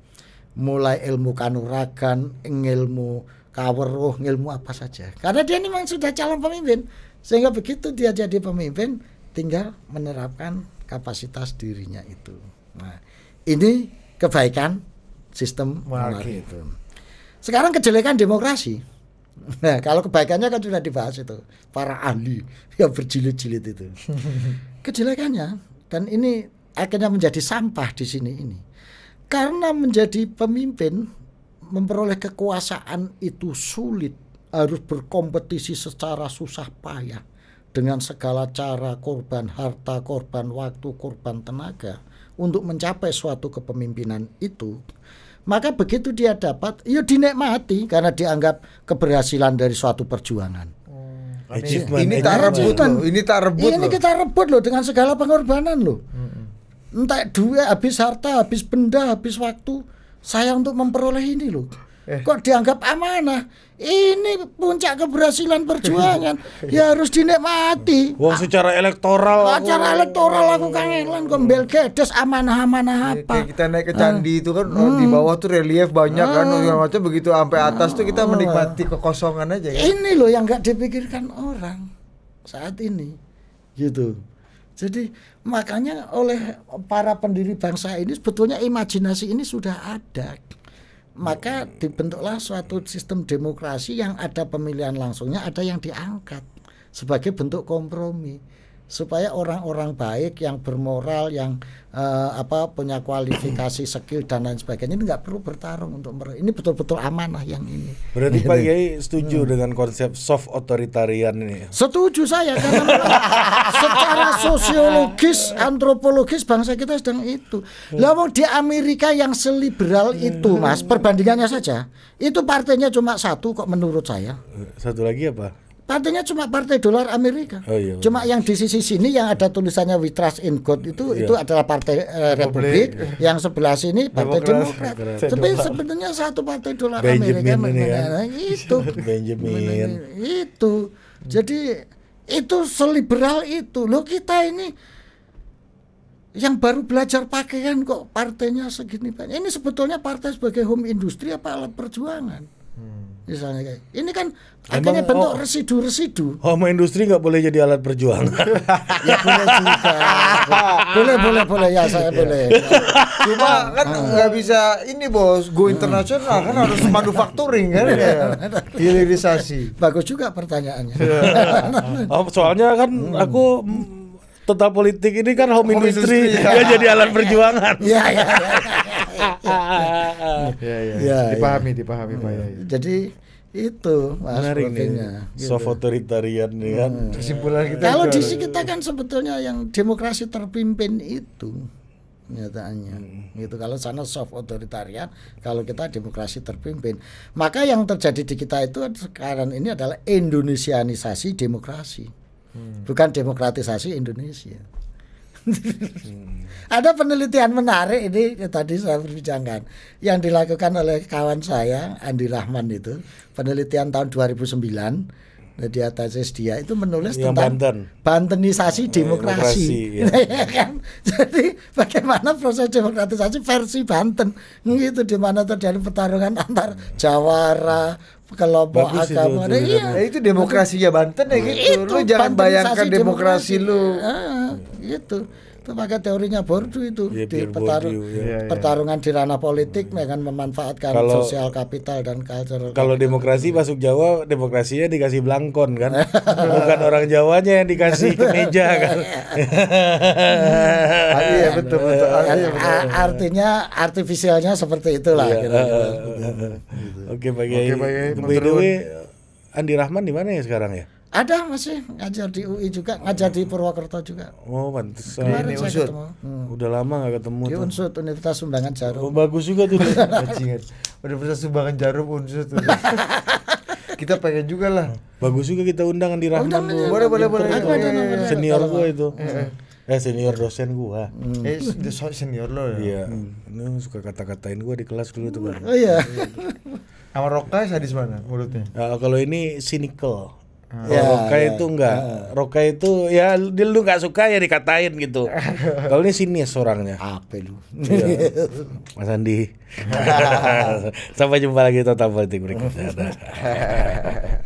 Mulai ilmu kanuragan, ilmu kaweruh, ilmu apa saja. Karena dia memang sudah calon pemimpin. Sehingga begitu dia jadi pemimpin, tinggal menerapkan kapasitas dirinya itu. Nah, ini kebaikan sistem monarki gitu. itu. Sekarang kejelekan demokrasi Nah, kalau kebaikannya kan sudah dibahas itu para ahli yang berjilid-jilid itu. Kejelekannya dan ini akhirnya menjadi sampah di sini ini. Karena menjadi pemimpin memperoleh kekuasaan itu sulit, harus berkompetisi secara susah payah dengan segala cara korban harta, korban waktu, korban tenaga untuk mencapai suatu kepemimpinan itu maka begitu dia dapat ya dinikmati karena dianggap keberhasilan dari suatu perjuangan hmm. ini, ini tak rebut loh. ini tak rebut iya, ini kita rebut loh dengan segala pengorbanan loh hmm. entah duit habis harta habis benda habis waktu saya untuk memperoleh ini loh Eh. kok dianggap amanah ini puncak keberhasilan perjuangan ya harus dinikmati oh, secara elektoral secara elektoral aku kangen kok bel gedes amanah-amanah apa kita naik ke candi uh. itu kan oh, hmm. di bawah tuh relief banyak uh. kan yang ah. macam begitu sampai atas tuh kita menikmati kekosongan aja ya. ini loh yang nggak dipikirkan orang saat ini gitu jadi makanya oleh para pendiri bangsa ini sebetulnya imajinasi ini sudah ada maka dibentuklah suatu sistem demokrasi yang ada pemilihan langsungnya, ada yang diangkat sebagai bentuk kompromi supaya orang-orang baik yang bermoral yang uh, apa punya kualifikasi skill dan lain sebagainya ini nggak perlu bertarung untuk mereka ini betul-betul amanah yang ini berarti gitu. Pak Yai setuju hmm. dengan konsep soft authoritarian ini setuju saya karena secara sosiologis antropologis bangsa kita sedang itu hmm. lalu di Amerika yang seliberal hmm. itu mas perbandingannya saja itu partainya cuma satu kok menurut saya satu lagi apa partainya cuma partai dolar Amerika. Oh, iya, cuma yang di sisi sini yang ada tulisannya We Trust in God itu iya. itu adalah partai uh, Republik, yang sebelah sini partai Demokrat. Demokrat. Tapi sebenarnya satu partai dolar Amerika ya. itu. Benjamin. Itu. Jadi itu seliberal itu. Loh kita ini yang baru belajar pakaian kok partainya segini banyak. Ini sebetulnya partai sebagai home industri apa alat perjuangan? Hmm misalnya kayak ini kan akhirnya oh. bentuk residu-residu. Oh, homo industri nggak boleh jadi alat perjuangan. ya boleh juga. boleh boleh boleh ya saya iya. boleh. Cuma ah. kan ah. nggak bisa ini bos, go internasional kan harus manufacturing kan ya. Hilirisasi. Bagus juga pertanyaannya. Iya. oh, soalnya kan hmm. aku tetap politik ini kan home, home industry, industry ya. jadi alat perjuangan. Iya iya. Ya, ya ya, ya. ya, dipahami, ya. dipahami Pak ya. Jadi itu mas Menarik profilnya, Gitu. Soft authoritarian nih ya kan. Hmm. Kesimpulan kita. Kalau di sini kita kan sebetulnya yang demokrasi terpimpin itu nyataannya. Hmm. Gitu kalau sana soft authoritarian kalau kita demokrasi terpimpin. Maka yang terjadi di kita itu sekarang ini adalah indonesianisasi demokrasi. Hmm. Bukan demokratisasi Indonesia. Ada penelitian menarik ini ya, tadi saya berbincangkan yang dilakukan oleh kawan saya Andi Rahman itu penelitian tahun 2009 nah, di tesis dia itu menulis yang tentang Banten. Bantenisasi eh, demokrasi, demokrasi ya. Jadi bagaimana proses demokratisasi versi Banten itu di mana terjadi pertarungan antar Jawara, kelompok Bagus agama. Iya. Ya, itu, itu, iya. itu demokrasinya Banten ya gitu. Itu, lu jangan bayangkan demokrasi, demokrasi lu. Ah, gitu pakai teorinya Bordu itu yeah, di petarung, ya. pertarungan di ranah politik hmm. dengan memanfaatkan kalau, sosial kapital dan cultural. Kalau kapital. demokrasi masuk Jawa, demokrasinya dikasih belangkon kan, bukan orang Jawanya yang dikasih kemeja kan. Ah, iya, kan? Artinya artifisialnya seperti itulah. Oke, Pak Kiai. Oke, Pak Andi Rahman di mana ya sekarang ya? Ada masih ngajar di UI juga, ngajar di Purwokerto juga. Oh, mantis Kemarin ini saya Unsur. ketemu. Hmm. Udah lama gak ketemu di Unsur Universitas Sumbangan Jarum. Oh, bagus juga tuh. Bajingan. Universitas Sumbangan Jarum Unsur tuh. kita pengen juga lah. Bagus juga kita undangan di Rahman Undang, tuh. Boleh, boleh, boleh. Senior gua itu. Eh, eh. eh. senior dosen gua. Hmm. Eh senior lo ya. Iya. Hmm. suka kata-katain gua di kelas dulu tuh, Bang. Oh iya. Sama Roka sadis mana mulutnya? Eh, kalau ini cynical. Ya, Roka ya, itu enggak. Ya. Roka itu ya dia lu enggak suka ya dikatain gitu. Kalau ini sini seorangnya. Apa lu? Ya. Mas Andi. Sampai jumpa lagi total politik berikutnya.